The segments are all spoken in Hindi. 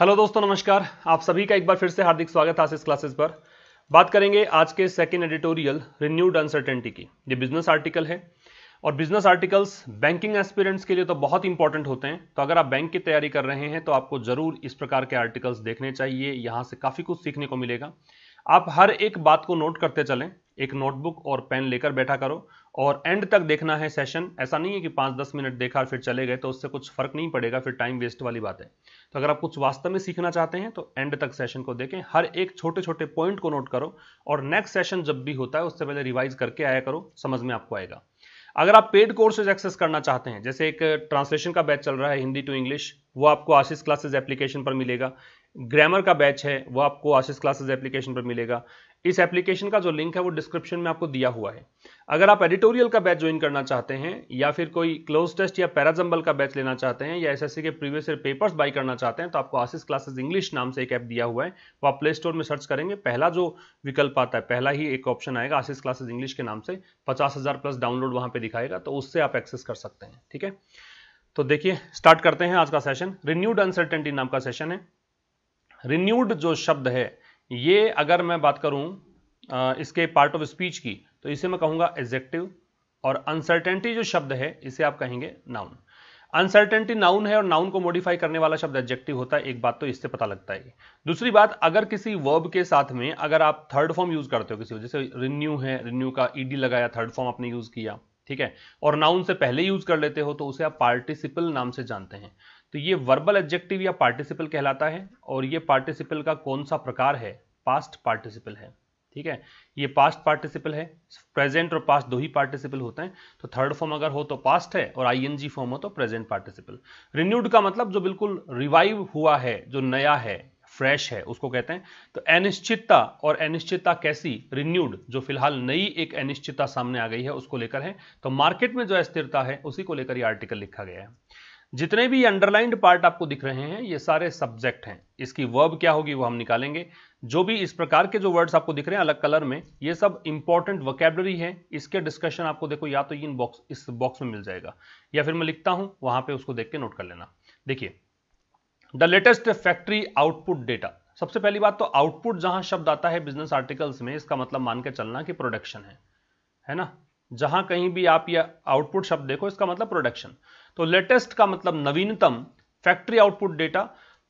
हेलो दोस्तों नमस्कार आप सभी का एक बार फिर से हार्दिक स्वागत है आशीष क्लासेस पर बात करेंगे आज के सेकेंड एडिटोरियल रिन्यूड अनसर्टेनिटी की ये बिजनेस आर्टिकल है और बिजनेस आर्टिकल्स बैंकिंग एस्पिरेंट्स के लिए तो बहुत इंपॉर्टेंट होते हैं तो अगर आप बैंक की तैयारी कर रहे हैं तो आपको जरूर इस प्रकार के आर्टिकल्स देखने चाहिए यहाँ से काफ़ी कुछ सीखने को मिलेगा आप हर एक बात को नोट करते चलें एक नोटबुक और पेन लेकर बैठा करो और एंड तक देखना है सेशन ऐसा नहीं है कि पाँच दस मिनट देखा और फिर चले गए तो उससे कुछ फर्क नहीं पड़ेगा फिर टाइम वेस्ट वाली बात है तो अगर आप कुछ वास्तव में सीखना चाहते हैं तो एंड तक सेशन को देखें हर एक छोटे छोटे पॉइंट को नोट करो और नेक्स्ट सेशन जब भी होता है उससे पहले रिवाइज करके आया करो समझ में आपको आएगा अगर आप पेड कोर्सेज एक्सेस करना चाहते हैं जैसे एक ट्रांसलेशन का बैच चल रहा है हिंदी टू इंग्लिश वो आपको आशीष क्लासेज एप्लीकेशन पर मिलेगा ग्रामर का बैच है वो आपको आशीष क्लासेज एप्लीकेशन पर मिलेगा इस एप्लीकेशन का जो लिंक है वो डिस्क्रिप्शन में आपको दिया हुआ है अगर आप एडिटोरियल का बैच ज्वाइन करना चाहते हैं या फिर कोई क्लोज टेस्ट या पैराजम्बल का बैच लेना चाहते हैं या एसएससी के प्रीवियस ईयर पेपर्स बाई करना चाहते हैं तो आपको आशीष क्लासेस इंग्लिश नाम से एक ऐप दिया हुआ है वो आप प्ले स्टोर में सर्च करेंगे पहला जो विकल्प आता है पहला ही एक ऑप्शन आएगा आशीष क्लासेज इंग्लिश के नाम से पचास प्लस डाउनलोड वहाँ पर दिखाएगा तो उससे आप एक्सेस कर सकते हैं ठीक है तो देखिए स्टार्ट करते हैं आज का सेशन रिन्यूड अनसर्टेंटी नाम का सेशन है रिन्यूड जो शब्द है ये अगर मैं बात करूं इसके पार्ट ऑफ स्पीच की तो इसे मैं कहूंगा एजेक्टिव और अनसर्टेनिटी जो शब्द है इसे आप कहेंगे नाउन अनसर्टेनिटी नाउन है और नाउन को मॉडिफाई करने वाला शब्द एडजेक्टिव होता है एक बात तो इससे पता लगता है दूसरी बात अगर किसी वर्ब के साथ में अगर आप थर्ड फॉर्म यूज करते हो किसी वजह से रिन्यू है रिन्यू का ईडी लगाया थर्ड फॉर्म आपने यूज किया ठीक है और नाउन से पहले यूज कर लेते हो तो उसे आप पार्टिसिपल नाम से जानते हैं तो ये वर्बल एडजेक्टिव या पार्टिसिपल कहलाता है और ये पार्टिसिपल का कौन सा प्रकार है पास्ट पार्टिसिपल है ठीक है ये पास्ट पार्टिसिपल है प्रेजेंट और पास्ट दो ही पार्टिसिपल होते हैं तो थर्ड फॉर्म अगर हो तो पास्ट है और आईएनजी फॉर्म हो तो प्रेजेंट पार्टिसिपल रिन्यूड का मतलब जो बिल्कुल रिवाइव हुआ है जो नया है फ्रेश है उसको कहते हैं तो अनिश्चितता और अनिश्चितता कैसी रिन्यूड जो फिलहाल नई एक अनिश्चितता सामने आ गई है उसको लेकर है तो मार्केट में जो अस्थिरता है उसी को लेकर यह आर्टिकल लिखा गया है जितने भी अंडरलाइंड पार्ट आपको दिख रहे हैं ये सारे सब्जेक्ट हैं इसकी वर्ब क्या होगी वो हम निकालेंगे जो भी इस प्रकार के जो वर्ड्स आपको दिख रहे हैं अलग कलर में ये सब इंपॉर्टेंट वकेबलरी है इसके डिस्कशन आपको देखो या तो इन बॉक्स इस बॉक्स में मिल जाएगा या फिर मैं लिखता हूं वहां पर उसको देख के नोट कर लेना देखिए the latest factory output data सबसे पहली बात तो आउटपुट जहां शब्द आता है बिजनेस आर्टिकल्स में इसका मतलब मान के चलना कि प्रोडक्शन है है ना जहां कहीं भी आप यह आउटपुट शब्द देखो इसका मतलब प्रोडक्शन तो लेटेस्ट का मतलब नवीनतम फैक्ट्री आउटपुट डेटा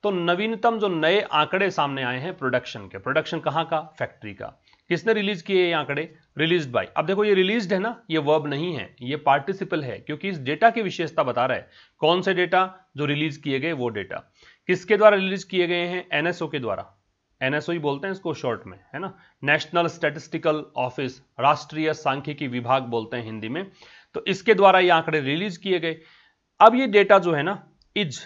तो नवीनतम जो नए आंकड़े सामने आए हैं प्रोडक्शन के प्रोडक्शन कहां का फैक्ट्री का किसने रिलीज किए ये आंकड़े रिलीज बाय अब देखो ये रिलीज है ना ये वर्ब नहीं है ये पार्टिसिपल है क्योंकि इस डेटा की विशेषता बता रहा है कौन से डेटा जो रिलीज किए गए वो डेटा किसके द्वारा रिलीज किए गए हैं एनएसओ के द्वारा एनएसओ ही बोलते हैं इसको शॉर्ट में है ना नेशनल स्टेटिस्टिकल ऑफिस राष्ट्रीय सांख्यिकी विभाग बोलते हैं हिंदी में तो इसके द्वारा ये आंकड़े रिलीज किए गए अब ये डेटा जो है ना इज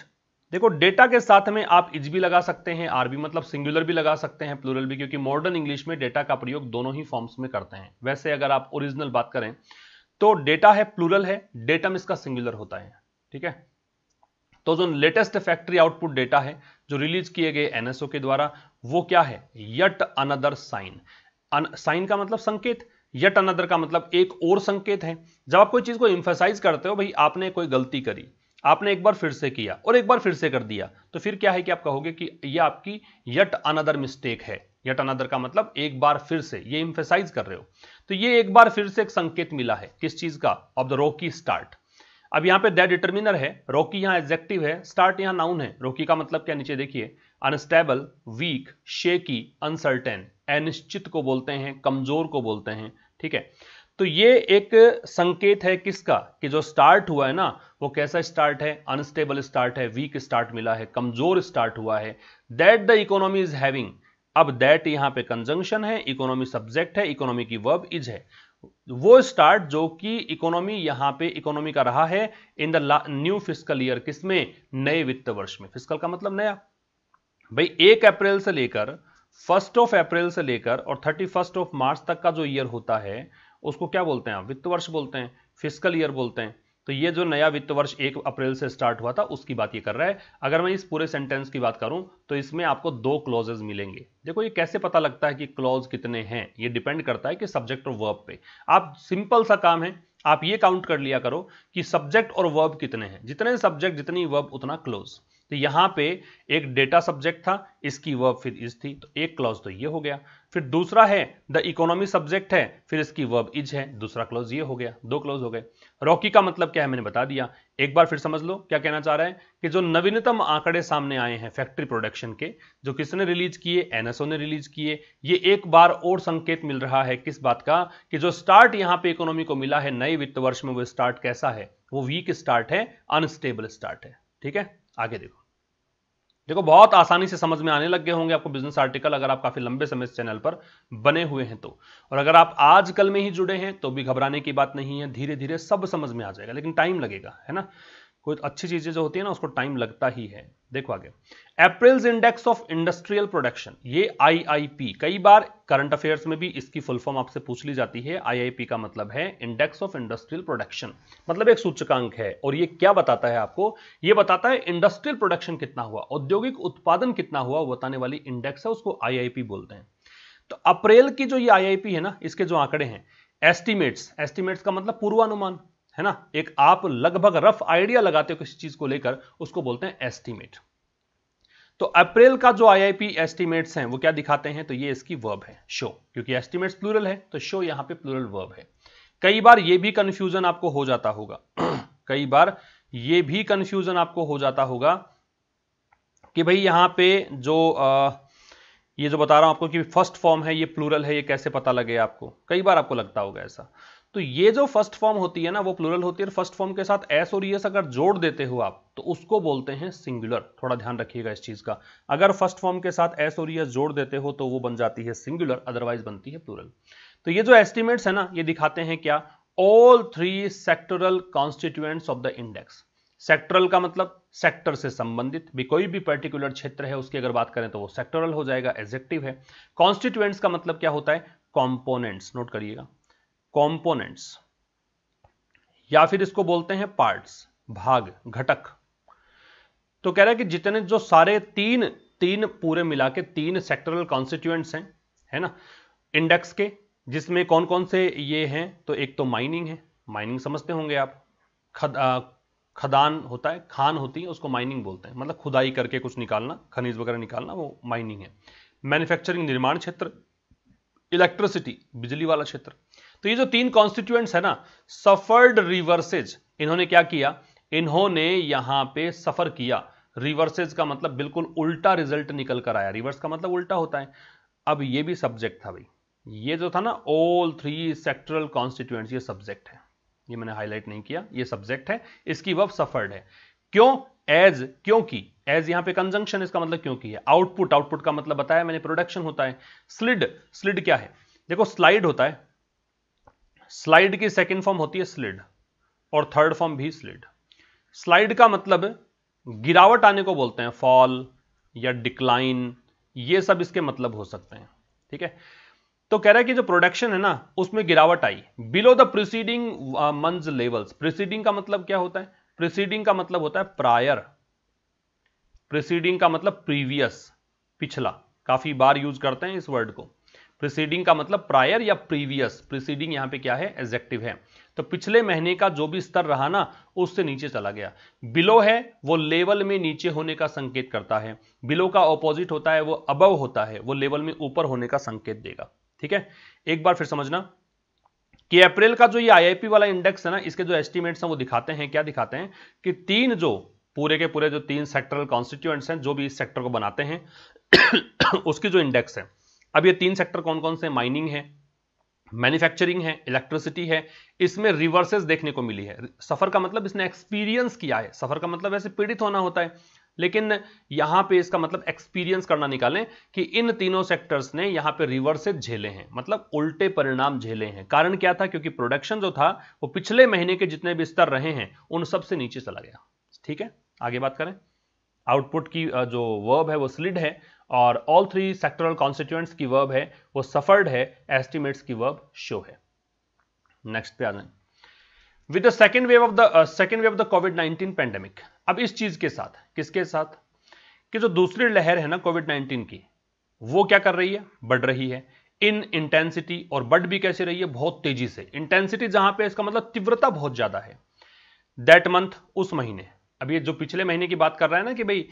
देखो डेटा के साथ में आप इज भी लगा सकते हैं आर भी मतलब सिंगुलर भी लगा सकते हैं प्लूरल भी क्योंकि मॉडर्न इंग्लिश में डेटा का प्रयोग दोनों ही फॉर्म्स में करते हैं वैसे अगर आप ओरिजिनल बात करें तो डेटा है प्लूरल है डेटम इसका सिंगुलर होता है ठीक है तो जो लेटेस्ट फैक्ट्री आउटपुट डेटा है जो रिलीज किए गए एनएसओ के द्वारा वो क्या है यट अनदर साइन साइन का मतलब संकेत यट अनदर का मतलब एक और संकेत है जब आप कोई चीज को इंफेसाइज करते हो भाई आपने कोई गलती करी आपने एक बार फिर से किया और एक बार फिर से कर दिया तो फिर क्या है कि आप कहोगे कि ये आपकी यट अनदर मिस्टेक है यट अनदर का मतलब एक बार फिर से ये इंफेसाइज कर रहे हो तो ये एक बार फिर से एक संकेत मिला है किस चीज का ऑफ द रोकी स्टार्ट अब यहां पे द डिटर्मिनर है रोकी यहां एग्जेक्टिव है स्टार्ट यहां नाउन है रोकी का मतलब क्या नीचे देखिए अनस्टेबल वीक शेकी अनसर्टेन अनिश्चित को बोलते हैं कमजोर को बोलते हैं ठीक है तो ये एक संकेत है किसका कि जो स्टार्ट हुआ है ना वो कैसा स्टार्ट है अनस्टेबल स्टार्ट है वीक स्टार्ट मिला है कमजोर स्टार्ट हुआ है that the economy is having अब दैट यहां पे कंजंक्शन है इकोनॉमी सब्जेक्ट है इकोनॉमी की वर्ब इज है वो स्टार्ट जो कि इकोनॉमी यहां पे इकोनॉमी का रहा है in the new fiscal year किसमें नए वित्त वर्ष में फिजिकल का मतलब नया भाई एक अप्रैल से लेकर फर्स्ट ऑफ अप्रैल से लेकर और थर्टी फर्स्ट ऑफ मार्च तक का जो ईयर होता है उसको क्या बोलते हैं वित्त वर्ष बोलते हैं फिजिकल ईयर बोलते हैं तो ये जो नया वित्त वर्ष एक अप्रैल से स्टार्ट हुआ था उसकी बात ये कर रहा है अगर मैं इस पूरे सेंटेंस की बात करूं तो इसमें आपको दो क्लॉजेज मिलेंगे देखो ये कैसे पता लगता है कि क्लॉज कितने हैं ये डिपेंड करता है कि सब्जेक्ट और वर्ब पे आप सिंपल सा काम है आप ये काउंट कर लिया करो कि सब्जेक्ट और वर्ब कितने हैं जितने सब्जेक्ट जितनी वर्ब उतना क्लोज तो यहां पे एक डेटा सब्जेक्ट था इसकी वर्ब फिर इज थी तो एक क्लॉज तो ये हो गया फिर दूसरा है द इकोनॉमी सब्जेक्ट है फिर इसकी वर्ब इज है दूसरा क्लॉज ये हो गया दो क्लॉज हो गए रॉकी का मतलब क्या है मैंने बता दिया एक बार फिर समझ लो क्या कहना चाह रहा है कि जो नवीनतम आंकड़े सामने आए हैं फैक्ट्री प्रोडक्शन के जो किसने रिलीज किए एनएसओ ने रिलीज किए ये एक बार और संकेत मिल रहा है किस बात का कि जो स्टार्ट यहां पे इकोनॉमी को मिला है नए वित्त वर्ष में वो स्टार्ट कैसा है वो वीक स्टार्ट है अनस्टेबल स्टार्ट है ठीक है आगे देखो देखो बहुत आसानी से समझ में आने लग गए होंगे आपको बिजनेस आर्टिकल अगर आप काफी लंबे समय से चैनल पर बने हुए हैं तो और अगर आप आजकल में ही जुड़े हैं तो भी घबराने की बात नहीं है धीरे धीरे सब समझ में आ जाएगा लेकिन टाइम लगेगा है ना कोई अच्छी चीजें जो होती है ना उसको टाइम लगता ही है देखो आगे April index of industrial production ये आईआईपी कई बार करंट अफेयर्स में भी इसकी फुल फॉर्म आपसे पूछ ली जाती है आईआईपी का मतलब है इंडेक्स ऑफ इंडस्ट्रियल प्रोडक्शन मतलब एक सूचकांक है और ये क्या बताता है आपको ये बताता है इंडस्ट्रियल प्रोडक्शन कितना हुआ औद्योगिक उत्पादन कितना हुआ बताने वाली इंडेक्स है उसको आई बोलते हैं तो अप्रैल की जो ये आई है ना इसके जो आंकड़े हैं एस्टिमेट्स एस्टिमेट्स का मतलब पूर्वानुमान है ना एक आप लगभग रफ आइडिया लगाते हो किसी चीज को लेकर उसको बोलते हैं एस्टीमेट तो अप्रैल का जो आईआईपी एस्टिमेट्स हैं वो क्या दिखाते हैं तो ये इसकी वर्ब है शो क्योंकि एस्टिमेट्स प्लूरल है तो शो यहां पे प्लूरल वर्ब है कई बार ये भी कंफ्यूजन आपको हो जाता होगा कई बार ये भी कंफ्यूजन आपको हो जाता होगा कि भाई यहां पे जो आ, ये जो बता रहा हूं आपको कि फर्स्ट फॉर्म है ये प्लूरल है ये कैसे पता लगे आपको कई बार आपको लगता होगा ऐसा तो ये जो फर्स्ट फॉर्म होती है ना वो प्लूरल होती है फर्स्ट फॉर्म के साथ एस और ये अगर जोड़ देते हो आप तो उसको बोलते हैं सिंगुलर थोड़ा ध्यान रखिएगा इस चीज का अगर फर्स्ट फॉर्म के साथ एस और ये जोड़ देते हो तो वो बन जाती है सिंगुलर अदरवाइज बनती है प्लूरल तो ये जो एस्टिमेट्स है ना ये दिखाते हैं क्या all three sectoral constituents of the index sectoral का मतलब सेक्टर से संबंधित भी कोई भी पर्टिकुलर क्षेत्र है उसकी अगर बात करें तो वो सेक्टरल हो जाएगा एजेक्टिव है कॉन्स्टिट्यूएंट्स का मतलब क्या होता है कॉम्पोनेंट्स नोट करिएगा कॉम्पोनेंट्स या फिर इसको बोलते हैं पार्ट्स भाग घटक तो कह रहा है कि जितने जो सारे तीन तीन पूरे मिला के तीन सेक्टरल कॉन्स्टिट्यूएंट्स हैं है ना इंडेक्स के जिसमें कौन कौन से ये हैं तो एक तो माइनिंग है माइनिंग समझते होंगे आप खद आ, खदान होता है खान होती है उसको माइनिंग बोलते हैं मतलब खुदाई करके कुछ निकालना खनिज वगैरह निकालना वो माइनिंग है मैन्युफैक्चरिंग निर्माण क्षेत्र इलेक्ट्रिसिटी बिजली वाला क्षेत्र तो ये जो तीन कॉन्स्टिट्यूएंट्स है ना सफर्ड रिवर्सेज इन्होंने क्या किया इन्होंने यहां पे सफर किया रिवर्सेज का मतलब बिल्कुल उल्टा रिजल्ट निकल कर आया रिवर्स का मतलब उल्टा होता है अब ये भी सब्जेक्ट था भाई ये जो था ना ऑल थ्री सेक्टरल कॉन्स्टिट्यूएंट ये सब्जेक्ट है ये मैंने हाईलाइट नहीं किया ये सब्जेक्ट है इसकी वर्ब सफर्ड है क्यों एज क्योंकि एज यहां पे कंजंक्शन इसका मतलब क्योंकि है आउटपुट आउटपुट का मतलब बताया मैंने प्रोडक्शन होता है स्लिड स्लिड क्या है देखो स्लाइड होता है स्लाइड की सेकेंड फॉर्म होती है स्लिड और थर्ड फॉर्म भी स्लिड स्लाइड का मतलब गिरावट आने को बोलते हैं फॉल या डिक्लाइन ये सब इसके मतलब हो सकते हैं ठीक है तो कह रहा है कि जो प्रोडक्शन है ना उसमें गिरावट आई below the preceding month levels preceding का मतलब क्या होता है प्रिसीडिंग का मतलब होता है प्रायर प्रिसीडिंग का मतलब प्रीवियस पिछला काफी बार यूज करते हैं इस वर्ड को प्रिसीडिंग का मतलब प्रायर या प्रीवियस प्रिसीडिंग यहां पे क्या है एजेक्टिव है तो पिछले महीने का जो भी स्तर रहा ना उससे नीचे चला गया बिलो है वो लेवल में नीचे होने का संकेत करता है बिलो का ऑपोजिट होता है वो अबव होता है वो लेवल में ऊपर होने का संकेत देगा ठीक है एक बार फिर समझना कि अप्रैल का जो ये आईआईपी वाला इंडेक्स है ना इसके जो एस्टिमेट है वो दिखाते हैं क्या दिखाते हैं कि तीन जो पूरे के पूरे जो तीन सेक्टरल कॉन्स्टिट्यूएंट्स हैं जो भी इस सेक्टर को बनाते हैं उसकी जो इंडेक्स है अब ये तीन सेक्टर कौन कौन से माइनिंग है मैन्युफैक्चरिंग है इलेक्ट्रिसिटी है इसमें रिवर्सेस देखने को मिली है सफ़र का मतलब इसने एक्सपीरियंस किया है सफ़र का मतलब ऐसे पीड़ित होना होता है लेकिन यहां पे इसका मतलब एक्सपीरियंस करना निकालें कि इन तीनों सेक्टर्स ने यहां पे रिवर्सेज झेले हैं मतलब उल्टे परिणाम झेले हैं कारण क्या था क्योंकि प्रोडक्शन जो था वो पिछले महीने के जितने भी स्तर रहे हैं उन सब से नीचे चला गया ठीक है आगे बात करें आउटपुट की जो वर्ब है वो स्लिड है और ऑल थ्री सेक्टरल कॉन्स्टिट्यूएंट्स की वर्ब है वो सफर्ड है एस्टिमेट्स की वर्ब शो है नेक्स्ट पे आ जाए with the second wave of the second wave of the Covid 19 pandemic अब इस चीज के साथ किसके साथ कि जो दूसरी लहर है ना कोविड 19 की वो क्या कर रही है बढ़ रही है इन इंटेंसिटी और बढ़ भी कैसे रही है बहुत तेजी से इंटेंसिटी जहां पे इसका मतलब तीव्रता बहुत ज्यादा है दैट मंथ उस महीने अब ये जो पिछले महीने की बात कर रहा है ना कि भाई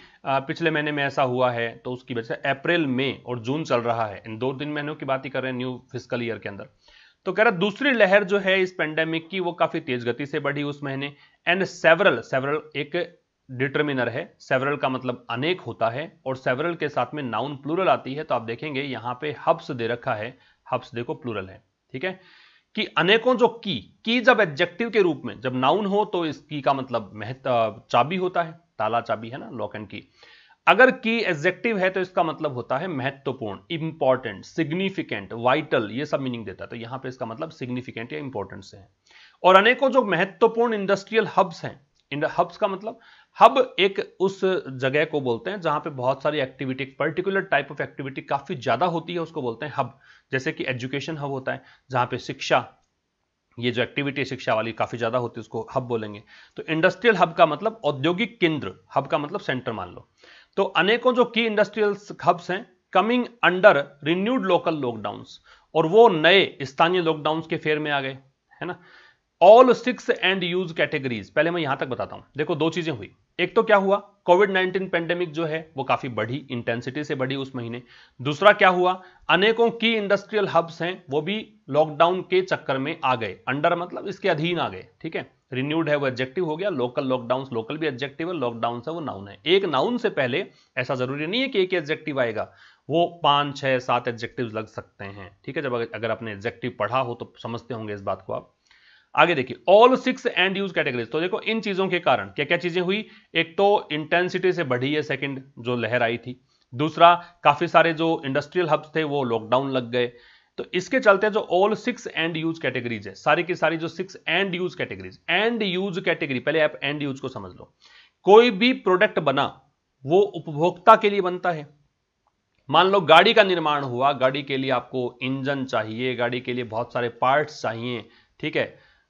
पिछले महीने में ऐसा हुआ है तो उसकी वजह से अप्रैल में और जून चल रहा है इन दो तीन महीनों की बात ही कर रहे हैं न्यू फिजिकल ईयर के अंदर तो कह रहा दूसरी लहर जो है इस पेंडेमिक की वो काफी तेज गति से बढ़ी उस महीने एंड सेवरल सेवरल एक डिटर्मिनर है सेवरल का मतलब अनेक होता है और सेवरल के साथ में नाउन प्लूरल आती है तो आप देखेंगे यहां पे हब्स दे रखा है हब्स देखो प्लूरल है ठीक है कि अनेकों जो की की जब एडजेक्टिव के रूप में जब नाउन हो तो इस की का मतलब महत्व चाबी होता है ताला चाबी है ना लॉक एंड की अगर की एडजेक्टिव है तो इसका मतलब होता है महत्वपूर्ण इंपॉर्टेंट सिग्निफिकेंट वाइटल ये सब मीनिंग देता है तो यहां पे इसका मतलब सिग्निफिकेंट या इंपॉर्टेंट है और अनेकों जो महत्वपूर्ण इंडस्ट्रियल हब्स हैं हब्स का मतलब हब एक उस जगह को बोलते हैं जहां पे बहुत सारी activity particular type of activity काफी ज्यादा होती है उसको बोलते हैं हब जैसे कि एजुकेशन हब होता है जहाँ पे शिक्षा ये जो एक्टिविटी शिक्षा वाली काफ़ी ज़्यादा होती है उसको हब बोलेंगे तो इंडस्ट्रियल हब का मतलब औद्योगिक केंद्र हब का मतलब सेंटर मान लो तो अनेकों जो की इंडस्ट्रियल हब्स हैं coming under renewed local lockdown और वो नए स्थानीय लॉकडाउंस के फेर में आ गए है ना all six end use categories पहले मैं यहां तक बताता हूं देखो दो चीजें हुई एक तो क्या हुआ कोविड 19 पेंडेमिक जो है वो काफी बढ़ी इंटेंसिटी से बढ़ी उस महीने दूसरा क्या हुआ अनेकों की इंडस्ट्रियल हब्स हैं वो भी लॉकडाउन के चक्कर में आ गए अंडर मतलब इसके अधीन आ गए ठीक है रिन्यूड है वो एब्जेक्टिव हो गया लोकल लॉकडाउन लोकल भी एब्जेक्टिव है लॉकडाउन है वो नाउन है एक नाउन से पहले ऐसा जरूरी नहीं है कि एक एब्जेक्टिव आएगा वो पांच छह सात एब्जेक्टिव लग सकते हैं ठीक है जब अगर आपने एब्जेक्टिव पढ़ा हो तो समझते होंगे इस बात को आप आगे देखिए all six end use categories तो देखो इन चीजों के कारण क्या क्या चीजें हुई एक तो इंटेंसिटी से बढ़ी है सेकंड जो लहर आई थी दूसरा काफी सारे जो इंडस्ट्रियल हब्स थे वो लॉकडाउन लग गए तो इसके चलते जो all six end use categories है सारी की सारी जो six end use categories end use category पहले आप एंड यूज को समझ लो कोई भी प्रोडक्ट बना वो उपभोक्ता के लिए बनता है मान लो गाड़ी का निर्माण हुआ गाड़ी के लिए आपको इंजन चाहिए गाड़ी के लिए बहुत सारे पार्ट्स चाहिए ठीक है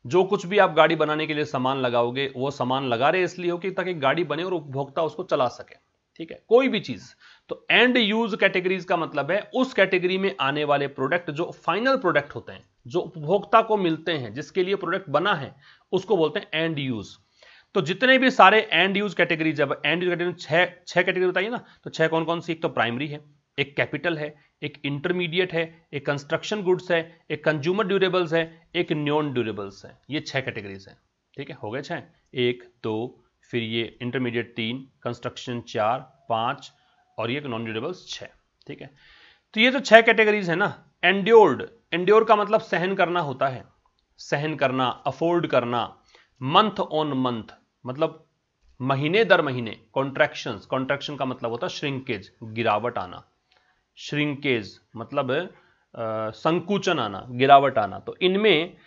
जो कुछ भी आप गाड़ी बनाने के लिए सामान लगाओगे वो सामान लगा रहे इसलिए हो कि ताकि गाड़ी बने और उपभोक्ता उसको चला सके ठीक है कोई भी चीज तो एंड यूज कैटेगरीज का मतलब है उस कैटेगरी में आने वाले प्रोडक्ट जो फाइनल प्रोडक्ट होते हैं जो उपभोक्ता को मिलते हैं जिसके लिए प्रोडक्ट बना है उसको बोलते हैं एंड यूज तो जितने भी सारे एंड यूज कैटेगरी जब एंड यूज कैटेगरी छह छह कैटेगरी बताइए ना तो छह कौन कौन सी एक तो प्राइमरी है एक कैपिटल है एक इंटरमीडिएट है एक कंस्ट्रक्शन गुड्स है एक कंज्यूमर ड्यूरेबल्स है एक न्योन ड्यूरेबल्स है ये छह कैटेगरीज हैं ठीक है हो गए छह एक दो फिर ये इंटरमीडिएट तीन कंस्ट्रक्शन चार पांच और ये नॉन ड्यूरेबल्स छह ठीक है तो ये जो छह कैटेगरीज है ना एंड्योर्ड एंड्योर का मतलब सहन करना होता है सहन करना अफोर्ड करना मंथ ऑन मंथ मतलब महीने दर महीने कॉन्ट्रैक्शन कॉन्ट्रैक्शन का मतलब होता है श्रिंकेज गिरावट आना श्रिंकेज मतलब संकुचन आना गिरावट आना तो इनमें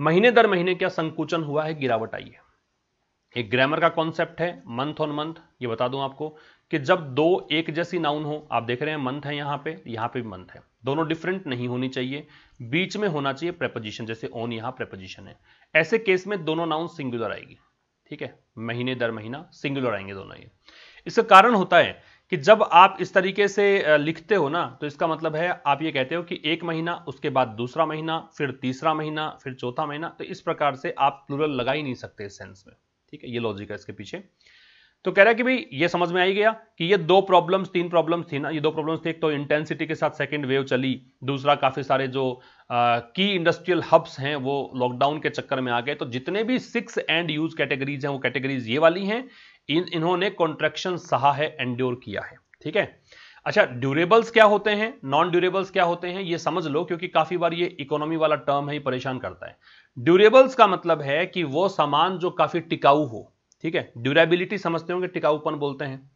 महीने दर महीने क्या संकुचन हुआ है गिरावट आई है एक ग्रामर का कॉन्सेप्ट है मंथ ऑन मंथ ये बता दूं आपको कि जब दो एक जैसी नाउन हो आप देख रहे हैं मंथ है यहां पे यहां पे भी मंथ है दोनों डिफरेंट नहीं होनी चाहिए बीच में होना चाहिए प्रेपोजिशन जैसे ऑन यहां प्रेपोजिशन है ऐसे केस में दोनों नाउन सिंगुलर आएगी ठीक है महीने दर महीना सिंगुलर आएंगे दोनों ये इसका कारण होता है कि जब आप इस तरीके से लिखते हो ना तो इसका मतलब है आप ये कहते हो कि एक महीना उसके बाद दूसरा महीना फिर तीसरा महीना फिर चौथा महीना तो इस प्रकार से आप प्लूरल लगा ही नहीं सकते इस सेंस में ठीक है ये लॉजिक है इसके पीछे तो कह रहा है कि भाई ये समझ में आई गया कि ये दो प्रॉब्लम्स तीन प्रॉब्लम्स थी ना ये दो प्रॉब्लम्स थे एक तो इंटेंसिटी के साथ सेकेंड वेव चली दूसरा काफ़ी सारे जो आ, की इंडस्ट्रियल हब्स हैं वो लॉकडाउन के चक्कर में आ गए तो जितने भी सिक्स एंड यूज कैटेगरीज हैं वो कैटेगरीज ये वाली हैं इन इन्होंने कॉन्ट्रेक्शन सहा है एंड्योर किया है ठीक है अच्छा ड्यूरेबल्स क्या होते हैं नॉन ड्यूरेबल्स क्या होते हैं ये समझ लो क्योंकि काफी बार ये इकोनॉमी वाला टर्म है ये परेशान करता है ड्यूरेबल्स का मतलब है कि वो सामान जो काफी टिकाऊ हो ठीक है ड्यूरेबिलिटी समझते होंगे टिकाऊपन बोलते हैं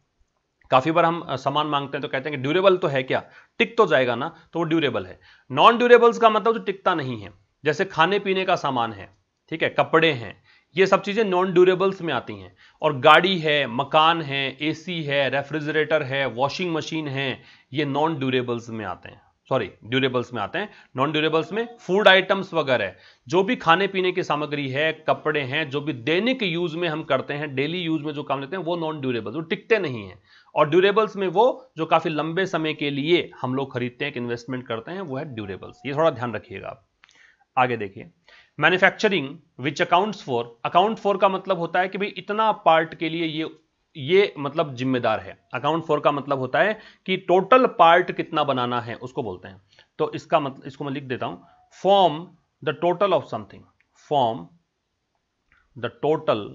काफी बार हम सामान मांगते हैं तो कहते हैं कि ड्यूरेबल तो है क्या टिक तो जाएगा ना तो वो ड्यूरेबल है नॉन ड्यूरेबल्स का मतलब जो टिकता नहीं है जैसे खाने पीने का सामान है ठीक है कपड़े हैं ये सब चीज़ें नॉन ड्यूरेबल्स में आती हैं और गाड़ी है मकान है एसी है रेफ्रिजरेटर है वॉशिंग मशीन है ये नॉन ड्यूरेबल्स में आते हैं सॉरी ड्यूरेबल्स में आते हैं नॉन ड्यूरेबल्स में फूड आइटम्स वगैरह जो भी खाने पीने की सामग्री है कपड़े हैं जो भी दैनिक यूज में हम करते हैं डेली यूज में जो काम लेते हैं वो नॉन ड्यूरेबल्स वो टिकते नहीं हैं और ड्यूरेबल्स में वो जो काफ़ी लंबे समय के लिए हम लोग खरीदते हैं एक इन्वेस्टमेंट करते हैं वो है ड्यूरेबल्स ये थोड़ा ध्यान रखिएगा आप आगे देखिए manufacturing which accounts for account for का मतलब होता है कि भाई इतना पार्ट के लिए ये ये मतलब जिम्मेदार है अकाउंट फॉर का मतलब होता है कि टोटल पार्ट कितना बनाना है उसको बोलते हैं तो इसका मतलब इसको मैं लिख देता हूं form the total of something form the total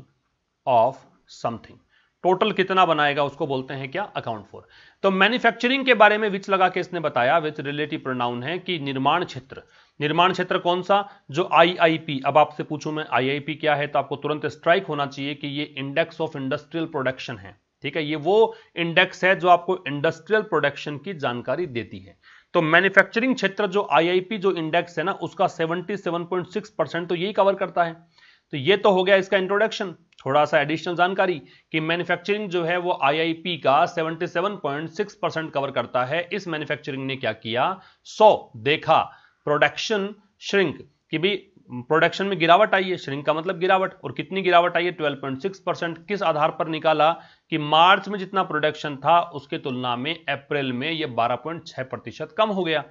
of something total कितना बनाएगा उसको बोलते हैं क्या अकाउंट फॉर तो मैन्युफैक्चरिंग के बारे में विच लगा के इसने बताया विच रिलेटिव प्रोनाउन है कि निर्माण क्षेत्र निर्माण क्षेत्र कौन सा जो आईआईपी अब आपसे पूछूं मैं आईआईपी क्या है तो आपको तुरंत स्ट्राइक होना चाहिए कि ये इंडेक्स ऑफ इंडस्ट्रियल प्रोडक्शन है ठीक है ये वो इंडेक्स है जो आपको इंडस्ट्रियल प्रोडक्शन की जानकारी देती है तो मैन्युफैक्चरिंग क्षेत्र जो आईआईपी जो इंडेक्स है ना उसका 77.6 परसेंट तो यही कवर करता है तो ये तो हो गया इसका इंट्रोडक्शन थोड़ा सा एडिशनल जानकारी कि मैन्युफैक्चरिंग जो है वो आईआईपी का 77.6 परसेंट कवर करता है इस मैन्युफैक्चरिंग ने क्या किया 100 देखा प्रोडक्शन श्रिंक कि भी प्रोडक्शन में गिरावट आई है श्रिंक का मतलब गिरावट और कितनी गिरावट आई है 12.6 परसेंट किस आधार पर निकाला कि मार्च में जितना प्रोडक्शन था उसके तुलना में अप्रैल में यह 12.6 प्रतिशत कम हो गया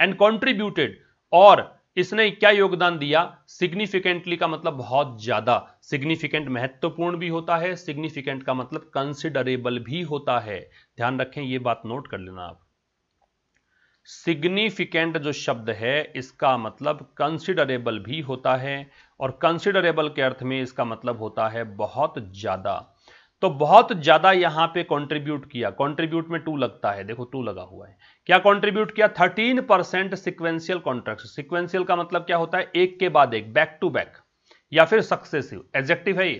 एंड कॉन्ट्रीब्यूटेड और इसने क्या योगदान दिया सिग्निफिकेंटली का मतलब बहुत ज्यादा सिग्निफिकेंट महत्वपूर्ण भी होता है सिग्निफिकेंट का मतलब कंसिडरेबल भी होता है ध्यान रखें यह बात नोट कर लेना आप सिग्निफिकेंट जो शब्द है इसका मतलब कंसिडरेबल भी होता है और कंसिडरेबल के अर्थ में इसका मतलब होता है बहुत ज़्यादा तो बहुत ज़्यादा यहां पे कंट्रीब्यूट किया कंट्रीब्यूट में टू लगता है देखो टू लगा हुआ है क्या कंट्रीब्यूट किया thirteen percent sequential contract sequential का मतलब क्या होता है एक के बाद एक बैक टू बैक या फिर सक्सेसिव एजेक्टिव है ये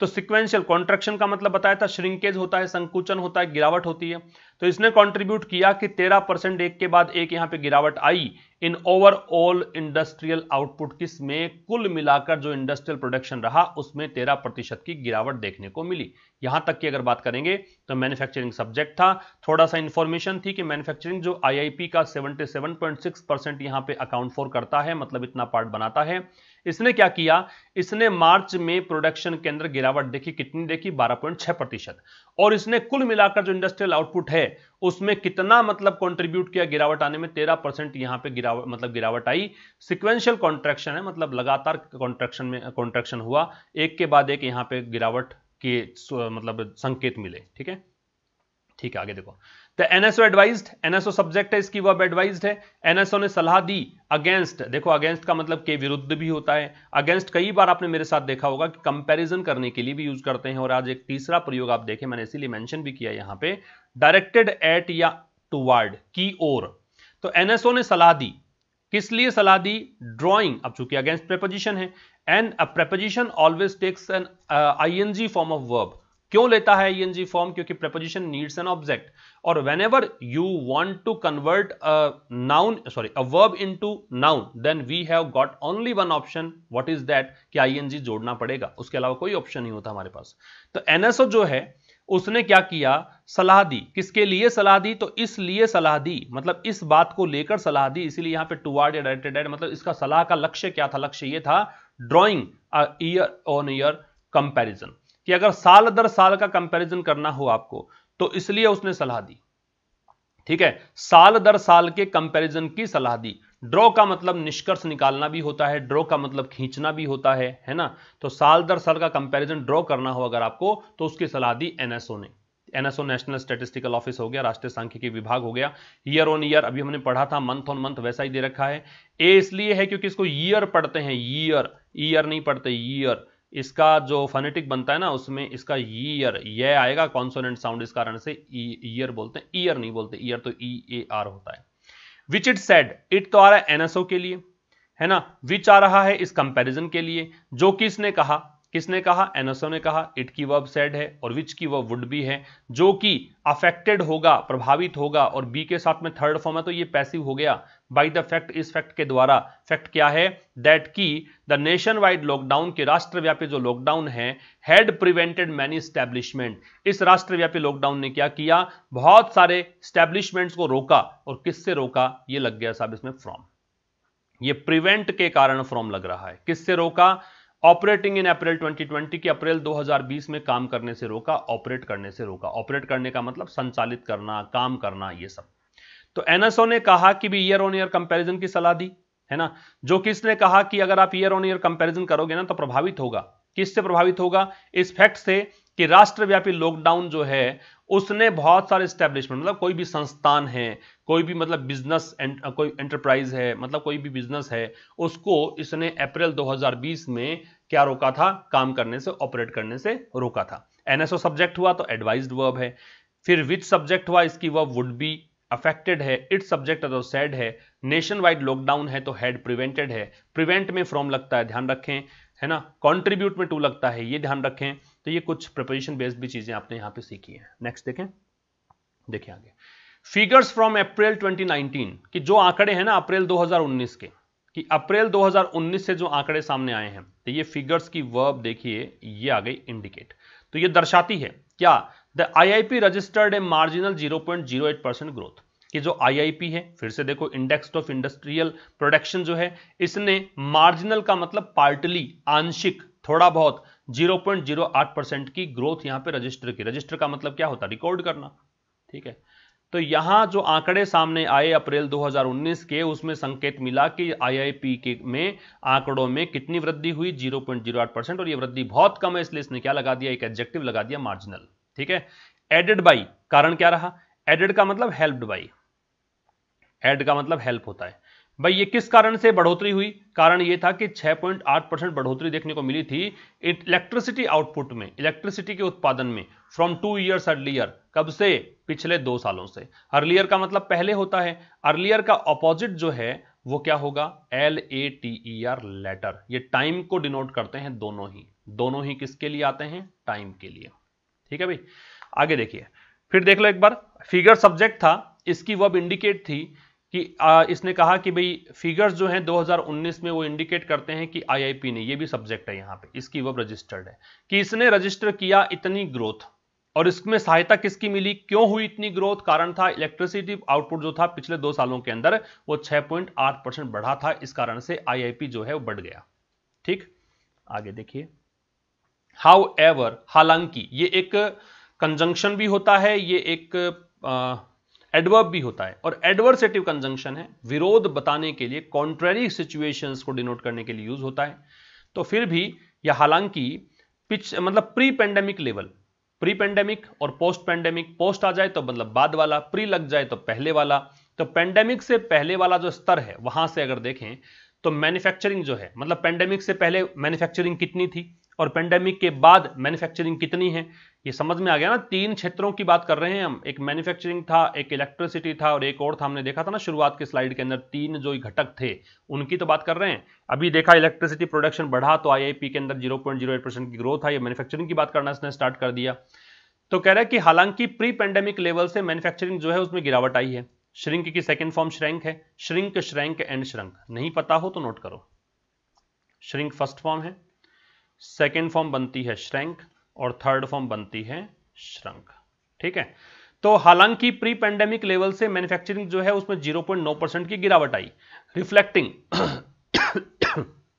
तो सिक्वेंशियल कॉन्ट्रेक्शन का मतलब बताया था श्रिंकेज होता है संकुचन होता है गिरावट होती है तो इसने कंट्रीब्यूट किया कि 13 परसेंट एक के बाद एक यहां पे गिरावट आई इन ओवरऑल इंडस्ट्रियल आउटपुट किस में कुल मिलाकर जो इंडस्ट्रियल प्रोडक्शन रहा उसमें 13 प्रतिशत की गिरावट देखने को मिली यहां तक की अगर बात करेंगे तो मैन्युफैक्चरिंग सब्जेक्ट था थोड़ा सा इंफॉर्मेशन थी कि मैन्युफैक्चरिंग जो आईआईपी का 77.6 परसेंट यहां पे अकाउंट फॉर करता है मतलब इतना पार्ट बनाता है इसने क्या किया इसने मार्च में प्रोडक्शन के अंदर गिरावट देखी कितनी देखी बारह प्रतिशत और इसने कुल मिलाकर जो इंडस्ट्रियल आउटपुट है है उसमें कितना मतलब कंट्रीब्यूट किया गिरावट आने में तेरह परसेंट यहां पर गिरावट मतलब गिरावट आई सिक्वेंशियल कॉन्ट्रेक्शन है मतलब लगातार कॉन्ट्रेक्शन में कॉन्ट्रेक्शन हुआ एक के बाद एक यहां पर गिरावट के मतलब संकेत मिले ठीक है ठीक है आगे देखो तो एनएसओ एडवाइज एनएसओ सब्जेक्ट है इसकी वर्ब एडवाइज है एनएसओ ने सलाह दी अगेंस्ट देखो अगेंस्ट का मतलब के विरुद्ध भी होता है अगेंस्ट कई बार आपने मेरे साथ देखा होगा कि कंपैरिजन करने के लिए भी यूज करते हैं और आज एक तीसरा प्रयोग आप देखें मैंने इसीलिए मैंशन भी किया यहाँ पे डायरेक्टेड एट या टू की ओर तो एनएसओ ने सलाह दी किस लिए सलाह दी ड्रॉइंग अब चूंकि अगेंस्ट प्रेपोजिशन है and preposition always takes an I form of verb क्यों लेता है ईएनजी e फॉर्म क्योंकि प्रपोजिशन नीड्स एन ऑब्जेक्ट और whenever you want to convert noun sorry a verb into noun then we have got only one option what is that कि आईएनजी जोड़ना पड़ेगा उसके अलावा कोई ऑप्शन नहीं होता हमारे पास तो एनएसओ जो है उसने क्या किया सलाह दी किसके लिए सलाह दी तो इसलिए सलाह दी मतलब इस बात को लेकर सलाह दी इसीलिए यहां पे टू या डायरेक्टेड मतलब इसका सलाह का लक्ष्य क्या था लक्ष्य ये था drawing year on year comparison कि अगर साल दर साल का कंपैरिजन करना हो आपको तो इसलिए उसने सलाह दी ठीक है साल दर साल के कंपैरिजन की सलाह दी ड्रॉ का मतलब निष्कर्ष निकालना भी होता है ड्रॉ का मतलब खींचना भी होता है है ना तो साल दर साल का कंपैरिजन ड्रॉ करना हो अगर आपको तो उसकी सलाह दी एनएसओ ने एनएसओ नेशनल स्टेटिस्टिकल ऑफिस हो गया राष्ट्रीय सांख्यिकी विभाग हो गया ईयर ऑन ईयर अभी हमने पढ़ा था मंथ ऑन मंथ वैसा ही दे रखा है ए इसलिए है क्योंकि इसको ईयर पढ़ते हैं ईयर ईयर नहीं पढ़ते ईयर इसका जो फनेटिक बनता है ना उसमें इसका ईयर ये आएगा कॉन्सोनेंट साउंड इस कारण से ईयर e, बोलते हैं ईयर नहीं बोलते ईयर तो ई ए आर होता है विच इट सेड इट तो आ रहा है एनएसओ के लिए है ना विच आ रहा है इस कंपैरिजन के लिए जो कि इसने कहा किसने कहा एनएसओ ने कहा इट की वर्ब सेड है और विच की वर्ब वुड भी है जो कि अफेक्टेड होगा प्रभावित होगा और बी के साथ में थर्ड फॉर्म है तो ये पैसिव हो गया बाई द फैक्ट इस फैक्ट के द्वारा फैक्ट क्या है दैट की द नेशन वाइड लॉकडाउन के राष्ट्रव्यापी जो लॉकडाउन है हैड प्रिवेंटेड मैनी स्टैब्लिशमेंट इस राष्ट्रव्यापी लॉकडाउन ने क्या किया बहुत सारे स्टैब्लिशमेंट्स को रोका और किससे रोका ये लग गया साहब इसमें फ्रॉम ये प्रिवेंट के कारण फ्रॉम लग रहा है किससे रोका ऑपरेटिंग इन अप्रैल 2020 की अप्रैल 2020 में काम करने से रोका ऑपरेट करने से रोका ऑपरेट करने का मतलब संचालित करना काम करना ये सब तो एनएसओ ने कहा कि भी ईयर ऑन ईयर कंपैरिजन की सलाह दी है ना जो कि इसने कहा कि अगर आप ईयर ऑन ईयर कंपैरिजन करोगे ना तो प्रभावित होगा किससे प्रभावित होगा इस फैक्ट से कि राष्ट्रव्यापी लॉकडाउन जो है उसने बहुत सारे स्टैब्लिशमेंट मतलब कोई भी संस्थान है कोई भी मतलब बिजनेस कोई एंटरप्राइज है मतलब कोई भी बिजनेस है उसको इसने अप्रैल 2020 में क्या रोका था काम करने से ऑपरेट करने से रोका था एनएसओ सब्जेक्ट हुआ तो एडवाइज वर्ब है फिर विच सब्जेक्ट हुआ इसकी वर्ब वुड बी अफेक्टेड है इट सब्जेक्ट अदर सैड है नेशन वाइड लॉकडाउन है तो हैड प्रिवेंटेड है प्रिवेंट तो में फ्रॉम लगता है ध्यान रखें है ना कॉन्ट्रीब्यूट में टू लगता है ये ध्यान रखें तो ये कुछ प्रपोजिशन बेस्ड भी चीजें आपने यहां पे सीखी हैं नेक्स्ट देखें देखिए आगे फिगर्स फ्रॉम अप्रैल 2019 कि जो आंकड़े हैं ना अप्रैल 2019 के कि अप्रैल 2019 से जो आंकड़े सामने आए हैं तो ये फिगर्स की वर्ब देखिए ये आ गई इंडिकेट तो ये दर्शाती है क्या the IIP registered a marginal 0.08 percent growth कि जो आईआईपी है फिर से देखो इंडेक्स ऑफ इंडस्ट्रियल प्रोडक्शन जो है इसने मार्जिनल का मतलब पार्टली आंशिक थोड़ा बहुत 0.08 परसेंट की ग्रोथ यहां पे रजिस्टर की रजिस्टर का मतलब क्या होता है रिकॉर्ड करना ठीक है तो यहां जो आंकड़े सामने आए अप्रैल 2019 के उसमें संकेत मिला कि आईआईपी के में आंकड़ों में कितनी वृद्धि हुई 0.08 परसेंट और यह वृद्धि बहुत कम है इसलिए इसने क्या लगा दिया एक एडजेक्टिव लगा दिया मार्जिनल ठीक है एडेड बाई कारण क्या रहा एडेड का मतलब हेल्प्ड बाई एड का मतलब हेल्प होता है भाई ये किस कारण से बढ़ोतरी हुई कारण ये था कि 6.8 परसेंट बढ़ोतरी देखने को मिली थी इलेक्ट्रिसिटी आउटपुट में इलेक्ट्रिसिटी के उत्पादन में फ्रॉम टू ईयर्स अर्लियर कब से पिछले दो सालों से अर्लियर का मतलब पहले होता है अर्लियर का ऑपोजिट जो है वो क्या होगा L A T E R later ये टाइम को डिनोट करते हैं दोनों ही दोनों ही किसके लिए आते हैं टाइम के लिए ठीक है भाई आगे देखिए फिर देख लो एक बार फिगर सब्जेक्ट था इसकी वब इंडिकेट थी कि आ, इसने कहा कि भाई फिगर्स जो हैं 2019 में वो इंडिकेट करते हैं कि आईआईपी ने ये भी सब्जेक्ट है यहाँ पे इसकी वब रजिस्टर्ड है कि इसने रजिस्टर किया इतनी ग्रोथ और इसमें सहायता किसकी मिली क्यों हुई इतनी ग्रोथ कारण था इलेक्ट्रिसिटी आउटपुट जो था पिछले दो सालों के अंदर वो 6.8 परसेंट बढ़ा था इस कारण से आईआईपी जो है वो बढ़ गया ठीक आगे देखिए हाउ एवर हालांकि ये एक कंजंक्शन भी होता है ये एक आ, एडवर्ब भी होता है और एडवर्सेटिव कंजंक्शन है विरोध बताने के लिए कॉन्ट्रेरी सिचुएशंस को डिनोट करने के लिए यूज होता है तो फिर भी या हालांकि मतलब pre pandemic level pre pandemic और पोस्ट पेंडेमिक पोस्ट आ जाए तो मतलब बाद वाला प्री लग जाए तो पहले वाला तो पेंडेमिक से पहले वाला जो स्तर है वहां से अगर देखें तो मैन्युफैक्चरिंग जो है मतलब पेंडेमिक से पहले मैन्युफैक्चरिंग कितनी थी और पेंडेमिक के बाद मैन्युफैक्चरिंग कितनी है ये समझ में आ गया ना तीन क्षेत्रों की बात कर रहे हैं हम एक मैन्युफैक्चरिंग था एक इलेक्ट्रिसिटी था और एक और था हमने देखा था ना शुरुआत के स्लाइड के अंदर तीन जो घटक थे उनकी तो बात कर रहे हैं अभी देखा इलेक्ट्रिसिटी प्रोडक्शन बढ़ा तो आई के अंदर जीरो परसेंट की ग्रोथ यह मैन्युफैक्चरिंग की बात करना इसने स्टार्ट कर दिया तो कह रहा है कि हालांकि प्री पेंडेमिक लेवल से मैन्युफैक्चरिंग जो है उसमें गिरावट आई है श्रिंक की सेकेंड फॉर्म श्रैंक है श्रिंक श्रैंक एंड श्रंक नहीं पता हो तो नोट करो श्रिंक फर्स्ट फॉर्म है सेकेंड फॉर्म बनती है श्रैंक और थर्ड फॉर्म बनती है श्रंक ठीक है तो हालांकि प्री पेंडेमिक लेवल से मैन्युफैक्चरिंग जो है उसमें 0.9 परसेंट की गिरावट आई रिफ्लेक्टिंग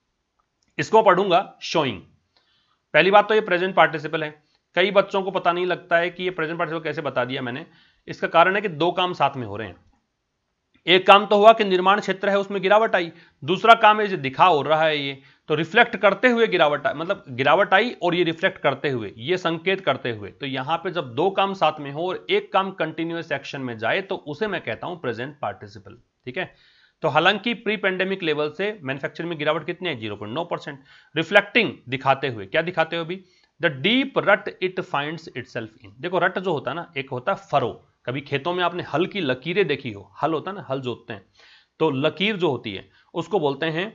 इसको पढ़ूंगा शोइंग पहली बात तो ये प्रेजेंट पार्टिसिपल है कई बच्चों को पता नहीं लगता है कि ये प्रेजेंट पार्टिसिपल कैसे बता दिया मैंने इसका कारण है कि दो काम साथ में हो रहे हैं एक काम तो हुआ कि निर्माण क्षेत्र है उसमें गिरावट आई दूसरा काम है दिखा हो रहा है ये तो रिफ्लेक्ट करते हुए गिरावट आई मतलब गिरावट आई और ये रिफ्लेक्ट करते हुए ये संकेत करते हुए तो यहां पे जब दो काम साथ में हो और एक काम कंटिन्यूस एक्शन में जाए तो उसे मैं कहता हूं प्रेजेंट पार्टिसिपल ठीक है तो हालांकि प्री पेंडेमिक लेवल से मैन्युफैक्चरिंग में गिरावट कितनी है जीरो पॉइंट नौ परसेंट रिफ्लेक्टिंग दिखाते हुए क्या दिखाते हुए अभी the deep rut it find it in देखो रट जो होता है ना एक होता है फरो कभी खेतों में आपने हल की लकीरें देखी हो हल होता है ना हल जोतते हैं तो लकीर जो होती है उसको बोलते हैं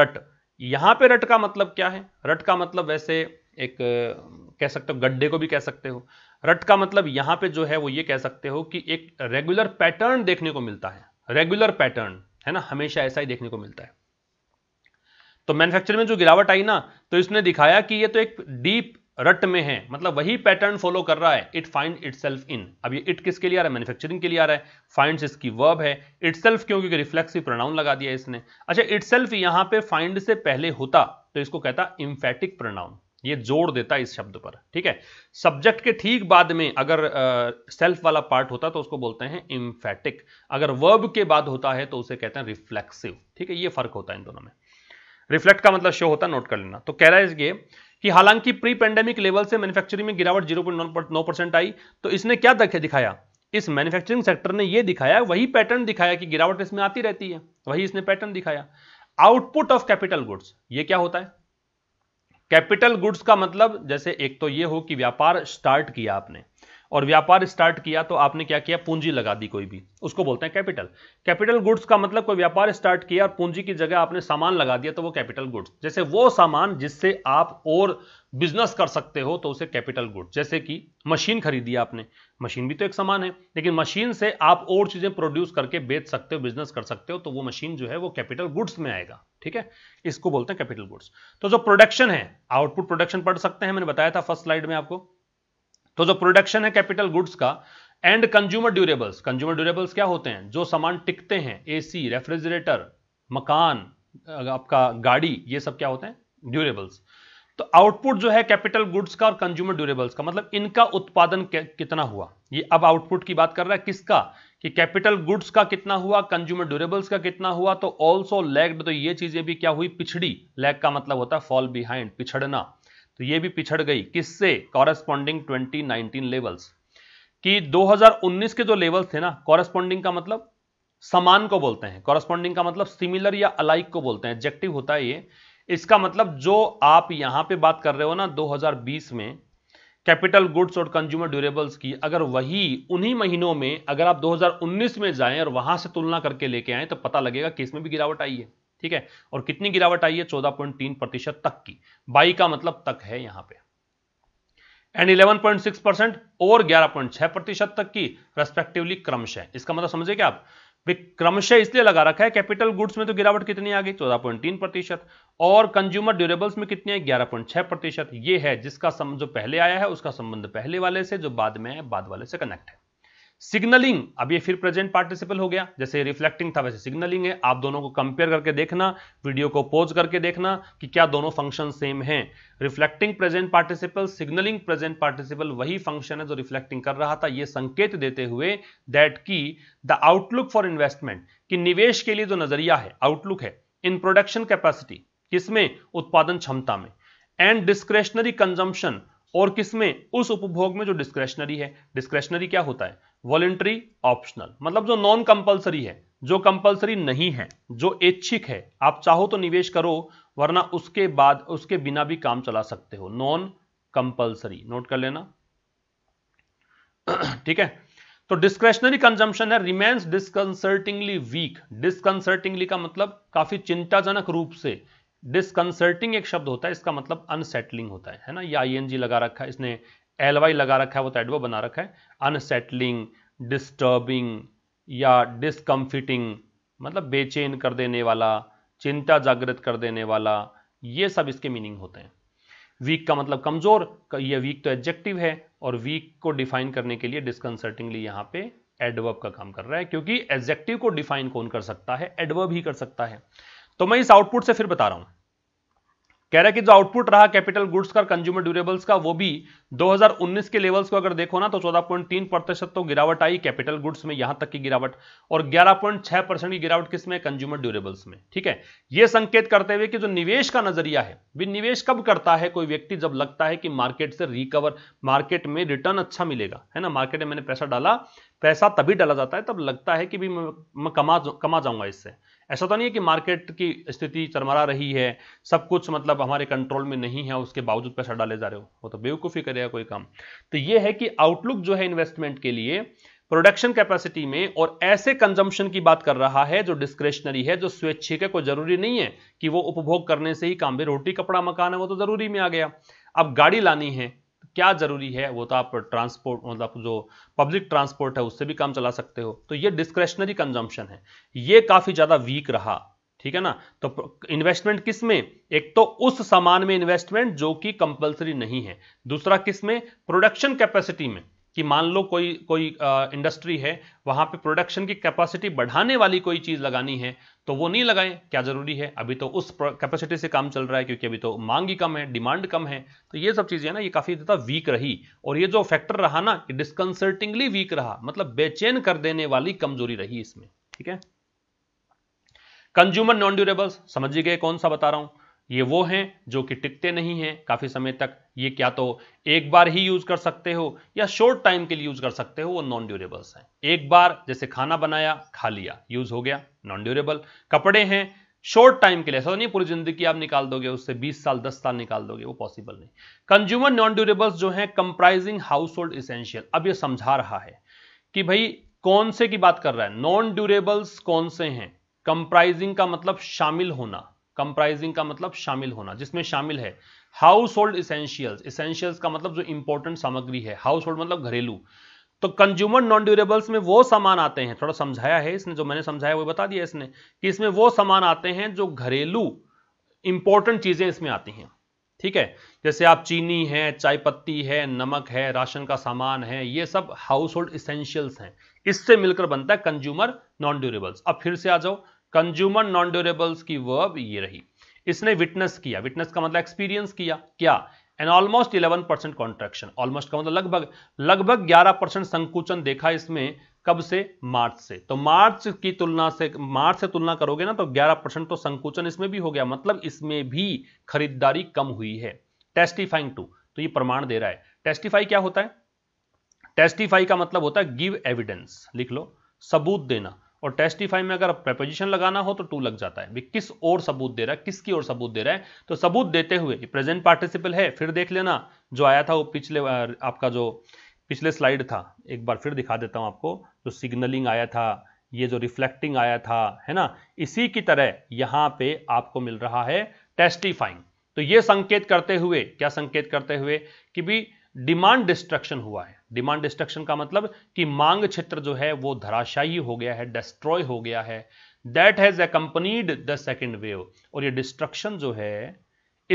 रट यहां पे रट का मतलब क्या है रट का मतलब वैसे एक कह सकते हो गड्ढे को भी कह सकते हो रट का मतलब यहां पे जो है वो ये कह सकते हो कि एक रेगुलर पैटर्न देखने को मिलता है रेगुलर पैटर्न है ना हमेशा ऐसा ही देखने को मिलता है तो मैन्युफैक्चर में जो गिरावट आई ना तो इसने दिखाया कि ये तो एक डीप रट में है मतलब वही पैटर्न फॉलो कर रहा है इट फाइंड इट इन अब ये इट किसके लिए आ रहा है मैन्युफैक्चरिंग के लिए आ रहा है फाइंड इसकी वर्ब है इट क्यों क्योंकि रिफ्लेक्सिव प्रोनाउन लगा दिया इसने अच्छा इट सेल्फ यहां पर फाइंड से पहले होता तो इसको कहता इम्फेटिक प्रोनाउन ये जोड़ देता इस शब्द पर ठीक है सब्जेक्ट के ठीक बाद में अगर सेल्फ uh, वाला पार्ट होता तो उसको बोलते हैं इम्फेटिक अगर वर्ब के बाद होता है तो उसे कहते हैं रिफ्लेक्सिव ठीक है ये फर्क होता है इन दोनों में रिफ्लेक्ट का मतलब शो होता है नोट कर लेना तो कह रहा है ये कि हालांकि प्री पेंडेमिक लेवल से मैन्युफैक्चरिंग में गिरावट 0.9 परसेंट आई तो इसने क्या दिखाया इस मैन्युफैक्चरिंग सेक्टर ने यह दिखाया वही पैटर्न दिखाया कि गिरावट इसमें आती रहती है वही इसने पैटर्न दिखाया आउटपुट ऑफ कैपिटल गुड्स ये क्या होता है कैपिटल गुड्स का मतलब जैसे एक तो ये हो कि व्यापार स्टार्ट किया आपने और व्यापार स्टार्ट किया तो आपने क्या किया पूंजी लगा दी कोई भी उसको बोलते हैं कैपिटल कैपिटल गुड्स का मतलब कोई व्यापार स्टार्ट किया और पूंजी की जगह आपने सामान लगा दिया तो वो कैपिटल गुड्स जैसे वो सामान जिससे आप और बिजनेस कर सकते हो तो उसे कैपिटल गुड्स जैसे कि मशीन खरीदी आपने मशीन भी तो एक सामान है लेकिन मशीन से आप और चीज़ें प्रोड्यूस करके बेच सकते हो बिजनेस कर सकते हो तो वो मशीन जो है वो कैपिटल गुड्स में आएगा ठीक है इसको बोलते हैं कैपिटल गुड्स तो जो प्रोडक्शन है आउटपुट प्रोडक्शन पढ़ सकते हैं मैंने बताया था फर्स्ट स्लाइड में आपको तो जो प्रोडक्शन है कैपिटल गुड्स का and consumer durables consumer durables क्या होते हैं जो सामान टिकते हैं एसी रेफ्रिजरेटर मकान आपका गाड़ी ये सब क्या होते हैं ड्यूरेबल्स तो आउटपुट जो है कैपिटल गुड्स का और कंज्यूमर ड्यूरेबल्स का मतलब इनका उत्पादन कितना हुआ ये अब आउटपुट की बात कर रहा है किसका कि कैपिटल गुड्स का कितना हुआ कंज्यूमर ड्यूरेबल्स का कितना हुआ तो ऑल्सो लैग्ड तो ये चीजें भी क्या हुई पिछड़ी लैग का मतलब होता है फॉल बिहाइंड पिछड़ना तो ये भी पिछड़ गई किससे कॉरेस्पॉन्डिंग 2019 लेवल्स कि 2019 के जो लेवल्स थे ना कॉरेस्पॉन्डिंग का मतलब समान को बोलते हैं कॉरेस्पॉन्डिंग का मतलब सिमिलर या अलाइक को बोलते हैं एब्जेक्टिव होता है ये इसका मतलब जो आप यहां पे बात कर रहे हो ना 2020 में कैपिटल गुड्स और कंज्यूमर ड्यूरेबल्स की अगर वही उन्हीं महीनों में अगर आप 2019 में जाएं और वहां से तुलना करके लेके आए तो पता लगेगा कि इसमें भी गिरावट आई है ठीक है और कितनी गिरावट आई है चौदह पॉइंट तीन प्रतिशत तक की बाई का मतलब तक है यहां पे and eleven point six percent और ग्यारह पॉइंट छह प्रतिशत तक की रेस्पेक्टिवली है इसका मतलब समझे क्या आप क्रमशः इसलिए लगा रखा है कैपिटल गुड्स में तो गिरावट कितनी आ गई चौदह पॉइंट तीन प्रतिशत और कंज्यूमर ड्यूरेबल्स में कितनी है ग्यारह पॉइंट छह प्रतिशत ये है जिसका जो पहले आया है उसका संबंध पहले वाले से जो बाद में है बाद वाले से कनेक्ट है सिग्नलिंग अब ये फिर प्रेजेंट पार्टिसिपल हो गया जैसे रिफ्लेक्टिंग था वैसे सिग्नलिंग है आप दोनों को कंपेयर करके देखना वीडियो को पोज करके देखना कि क्या दोनों फंक्शन सेम हैं reflecting present participle signalling present participle वही फंक्शन है जो रिफ्लेक्टिंग कर रहा था ये संकेत देते हुए दैट की द आउटलुक फॉर इन्वेस्टमेंट कि निवेश के लिए जो नजरिया है आउटलुक है इन प्रोडक्शन कैपेसिटी किसमें उत्पादन क्षमता में एंड डिस्क्रेशनरी कंजम्पशन और किसमें उस उपभोग में जो डिस्क्रेशनरी है डिस्क्रेशनरी क्या होता है वॉलेंट्री ऑप्शनल मतलब जो नॉन कंपल्सरी है जो कंपल्सरी नहीं है जो ऐच्छिक है आप चाहो तो निवेश करो वरना उसके बाद उसके बिना भी काम चला सकते हो नॉन कंपल्सरी नोट कर लेना ठीक है तो डिस्क्रेशनरी कंजम्पशन है रिमेन्स डिस्कंसर्टिंगली वीक डिस्कंसर्टिंगली का मतलब काफी चिंताजनक रूप से डिस्कंसर्टिंग एक शब्द होता है इसका मतलब अनसेटलिंग होता है है ना ये आई लगा रखा है इसने एल वाई लगा रखा है वो तो एडवर्ब बना रखा है अनसेटलिंग डिस्टर्बिंग या डिस्कम्फिटिंग मतलब बेचैन कर देने वाला चिंता जागृत कर देने वाला ये सब इसके मीनिंग होते हैं वीक का मतलब कमज़ोर ये वीक तो एडजेक्टिव है और वीक को डिफाइन करने के लिए डिसकंसर्टिंगली यहाँ पे एडवर्ब का काम कर रहा है क्योंकि एडजेक्टिव को डिफाइन कौन कर सकता है एडवर्ब ही कर सकता है तो मैं इस आउटपुट से फिर बता रहा हूँ कह रहा है कि जो आउटपुट रहा कैपिटल गुड्स का कंज्यूमर ड्यूरेबल्स का वो भी 2019 के लेवल्स को अगर देखो ना तो 14.3 प्रतिशत तो गिरावट आई कैपिटल गुड्स में यहां तक की गिरावट और 11.6 परसेंट की गिरावट किसमें कंज्यूमर ड्यूरेबल्स में ठीक है ये संकेत करते हुए कि जो निवेश का नजरिया है भी निवेश कब करता है कोई व्यक्ति जब लगता है कि मार्केट से रिकवर मार्केट में रिटर्न अच्छा मिलेगा है ना मार्केट में मैंने पैसा डाला पैसा तभी डाला जाता है तब लगता है कि भी मैं कमा कमा जाऊंगा इससे ऐसा तो नहीं है कि मार्केट की स्थिति चरमरा रही है सब कुछ मतलब हमारे कंट्रोल में नहीं है उसके बावजूद पैसा डाले जा रहे हो वो तो बेवकूफ़ी करेगा कोई काम तो ये है कि आउटलुक जो है इन्वेस्टमेंट के लिए प्रोडक्शन कैपेसिटी में और ऐसे कंजम्पशन की बात कर रहा है जो डिस्क्रेशनरी है जो स्वेच्छिक है कोई जरूरी नहीं है कि वो उपभोग करने से ही काम भी रोटी कपड़ा मकान है वो तो जरूरी में आ गया अब गाड़ी लानी है क्या ज़रूरी है वो तो आप ट्रांसपोर्ट मतलब जो पब्लिक ट्रांसपोर्ट है उससे भी काम चला सकते हो तो ये डिस्क्रेशनरी कंजम्पशन है ये काफ़ी ज़्यादा वीक रहा ठीक है ना तो इन्वेस्टमेंट किस में एक तो उस सामान में इन्वेस्टमेंट जो कि कंपलसरी नहीं है दूसरा किस में प्रोडक्शन कैपेसिटी में कि मान लो कोई कोई इंडस्ट्री है वहाँ पे प्रोडक्शन की कैपेसिटी बढ़ाने वाली कोई चीज़ लगानी है तो वो नहीं लगाएं क्या ज़रूरी है अभी तो उस कैपेसिटी से काम चल रहा है क्योंकि अभी तो मांग ही कम है डिमांड कम है तो ये सब चीज़ें ना ये काफ़ी ज़्यादा वीक रही और ये जो फैक्टर रहा ना ये डिस्कनसर्टिंगली वीक रहा मतलब बेचैन कर देने वाली कमजोरी रही इसमें ठीक है कंज्यूमर नॉन ड्यूरेबल्स समझिए गए कौन सा बता रहा हूँ ये वो हैं जो कि टिकते नहीं हैं काफ़ी समय तक ये क्या तो एक बार ही यूज़ कर सकते हो या शॉर्ट टाइम के लिए यूज़ कर सकते हो वो नॉन ड्यूरेबल्स हैं एक बार जैसे खाना बनाया खा लिया यूज़ हो गया नॉन ड्यूरेबल कपड़े हैं शॉर्ट टाइम के लिए ऐसा तो नहीं पूरी जिंदगी आप निकाल दोगे उससे 20 साल 10 साल निकाल दोगे वो पॉसिबल नहीं कंज्यूमर नॉन ड्यूरेबल्स जो हैं कंप्राइजिंग हाउस होल्ड इसेंशियल अब ये समझा रहा है कि भाई कौन से की बात कर रहा है नॉन ड्यूरेबल्स कौन से हैं कंप्राइजिंग का मतलब शामिल होना कंप्राइजिंग का मतलब शामिल होना जिसमें शामिल है हाउस होल्ड इसेंशियल इसेंशियल्स का मतलब जो इंपॉर्टेंट सामग्री है हाउस होल्ड मतलब घरेलू तो कंज्यूमर नॉन ड्यूरेबल्स में वो सामान आते हैं थोड़ा समझाया है इसने जो मैंने समझाया वो बता दिया इसने कि इसमें वो सामान आते हैं जो घरेलू इंपॉर्टेंट चीजें इसमें आती हैं ठीक है जैसे आप चीनी है चाय पत्ती है नमक है राशन का सामान है ये सब हाउस होल्ड इसेंशियल्स हैं इससे मिलकर बनता है कंज्यूमर नॉन ड्यूरेबल्स अब फिर से आ जाओ कंज्यूमर नॉन ड्यूरेबल्स की वर्ब ये रही इसने विटनेस किया विटनेस का मतलब एक्सपीरियंस किया क्या an almost 11 percent contraction almost का मतलब लगभग लगभग 11 परसेंट संकुचन देखा इसमें कब से मार्च से तो मार्च की तुलना से मार्च से तुलना करोगे ना तो 11 परसेंट तो संकुचन इसमें भी हो गया मतलब इसमें भी खरीदारी कम हुई है टेस्टिफाइंग टू तो ये प्रमाण दे रहा है टेस्टिफाई क्या होता है टेस्टिफाई का मतलब होता है गिव एविडेंस लिख लो सबूत देना और टेस्टिफाई में अगर प्रपोजिशन लगाना हो तो टू लग जाता है भी किस और सबूत दे रहा है किसकी ओर सबूत दे रहा है तो सबूत देते हुए प्रेजेंट पार्टिसिपल है फिर देख लेना जो आया था वो पिछले आपका जो पिछले स्लाइड था एक बार फिर दिखा देता हूँ आपको जो सिग्नलिंग आया था ये जो रिफ्लेक्टिंग आया था है ना इसी की तरह यहाँ पे आपको मिल रहा है टेस्टिफाइंग तो ये संकेत करते हुए क्या संकेत करते हुए कि भी डिमांड डिस्ट्रक्शन हुआ है डिमांड डिस्ट्रक्शन का मतलब कि मांग क्षेत्र जो है वो धराशायी हो गया है डिस्ट्रॉय हो गया है that has compounded the second wave और ये डिस्ट्रक्शन जो है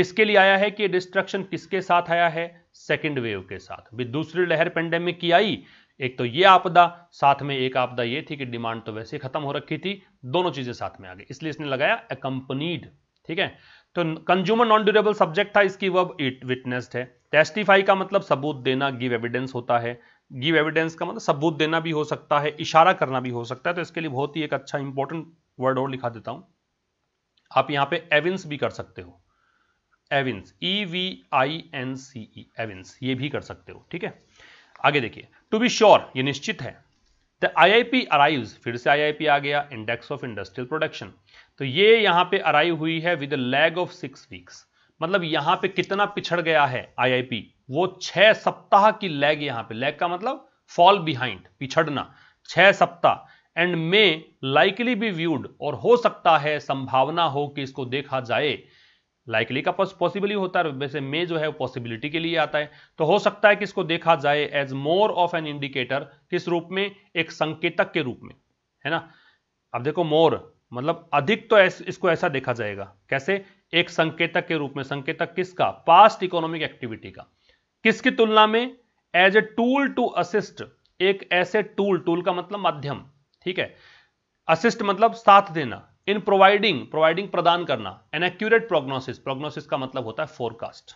इसके लिए आया है कि ये डिस्ट्रक्शन किसके साथ आया है सेकेंड वेव के साथ भी दूसरी लहर पेंडेमिक की आई एक तो ये आपदा साथ में एक आपदा ये थी कि डिमांड तो वैसे खत्म हो रखी थी दोनों चीजें साथ में आ गई इसलिए इसने लगाया कंपनीड ठीक है तो कंज्यूमर नॉन ड्यूरेबल सब्जेक्ट था इसकी वब इट विटनेस्ड है टेस्टिफाई का मतलब सबूत देना गिव एविडेंस होता है गिव एविडेंस का मतलब सबूत देना भी हो सकता है इशारा करना भी हो सकता है तो इसके लिए बहुत ही एक अच्छा इंपॉर्टेंट वर्ड और लिखा देता हूं आप यहां पे एविंस भी कर सकते हो evince E V I N C E evince ये भी कर सकते हो ठीक है आगे देखिए टू बी श्योर ये निश्चित है द आईआईपी अराइव फिर से आईआईपी आ गया इंडेक्स ऑफ इंडस्ट्रियल प्रोडक्शन तो ये यहां पे अराइव हुई है with lag of six weeks मतलब यहां पे कितना पिछड़ गया है आईआईपी वो छह सप्ताह की लैग यहां पे लैग का मतलब फॉल बिहाइंड पिछड़ना छह सप्ताह and may likely be viewed और हो सकता है संभावना हो कि इसको देखा जाए लाइकली का पॉसिबिली होता है वैसे मे जो है पॉसिबिलिटी के लिए आता है तो हो सकता है कि इसको देखा जाए as more of an indicator किस रूप में एक संकेतक के रूप में है ना अब देखो मोर मतलब अधिक तो इसको ऐसा देखा जाएगा कैसे एक संकेतक के रूप में संकेतक किसका पास्ट इकोनॉमिक एक्टिविटी का किसकी तुलना में as a tool to assist एक ऐसे टूल टूल का मतलब माध्यम ठीक है असिस्ट मतलब साथ देना इन प्रोवाइडिंग प्रोवाइडिंग प्रदान करना एन एक्यूरेट प्रोग्नोसिस प्रोग्नोसिस का मतलब होता है फोरकास्ट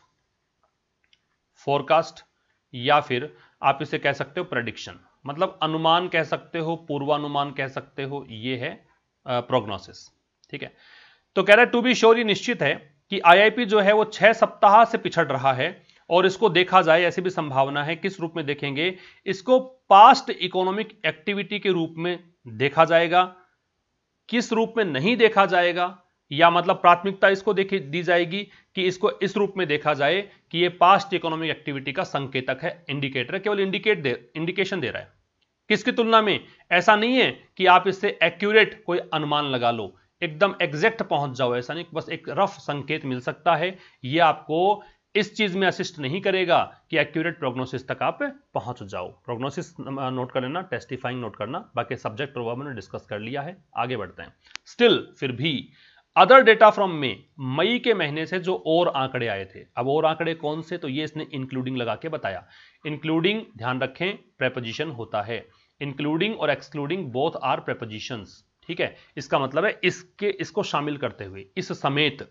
फोरकास्ट या फिर आप इसे कह सकते हो प्रडिक्शन मतलब अनुमान कह सकते हो पूर्वानुमान कह सकते हो ये है प्रोग्नोसिस ठीक है तो कह रहा है टू बी श्योर ये निश्चित है कि आईआईपी जो है वो छह सप्ताह से पिछड़ रहा है और इसको देखा जाए ऐसी भी संभावना है किस रूप में देखेंगे इसको पास्ट इकोनॉमिक एक्टिविटी के रूप में देखा जाएगा किस रूप में नहीं देखा जाएगा या मतलब प्राथमिकता इसको देखी दी जाएगी कि इसको इस रूप में देखा जाए कि ये पास्ट इकोनॉमिक एक्टिविटी का संकेतक है इंडिकेटर केवल इंडिकेट दे इंडिकेशन दे रहा है किसकी तुलना में ऐसा नहीं है कि आप इससे एक्यूरेट कोई अनुमान लगा लो एकदम एग्जैक्ट पहुंच जाओ ऐसा नहीं बस एक रफ संकेत मिल सकता है ये आपको इस चीज में असिस्ट नहीं करेगा कि एक्यूरेट प्रोग्नोसिस तक आप पहुंच जाओ प्रोग्नोसिस नोट कर लेना टेस्टिफाइंग नोट करना बाकी सब्जेक्ट प्रोवर्ब डिस्कस कर लिया है आगे बढ़ते हैं स्टिल फिर भी अदर डेटा फ्रॉम मे मई के महीने से जो और आंकड़े आए थे अब और आंकड़े कौन से तो ये इसने इंक्लूडिंग लगा के बताया इंक्लूडिंग ध्यान रखें प्रेपोजिशन होता है इंक्लूडिंग और एक्सक्लूडिंग बोथ आर प्रेपोजिशंस ठीक है इसका मतलब है इसके इसको शामिल करते हुए इस समेत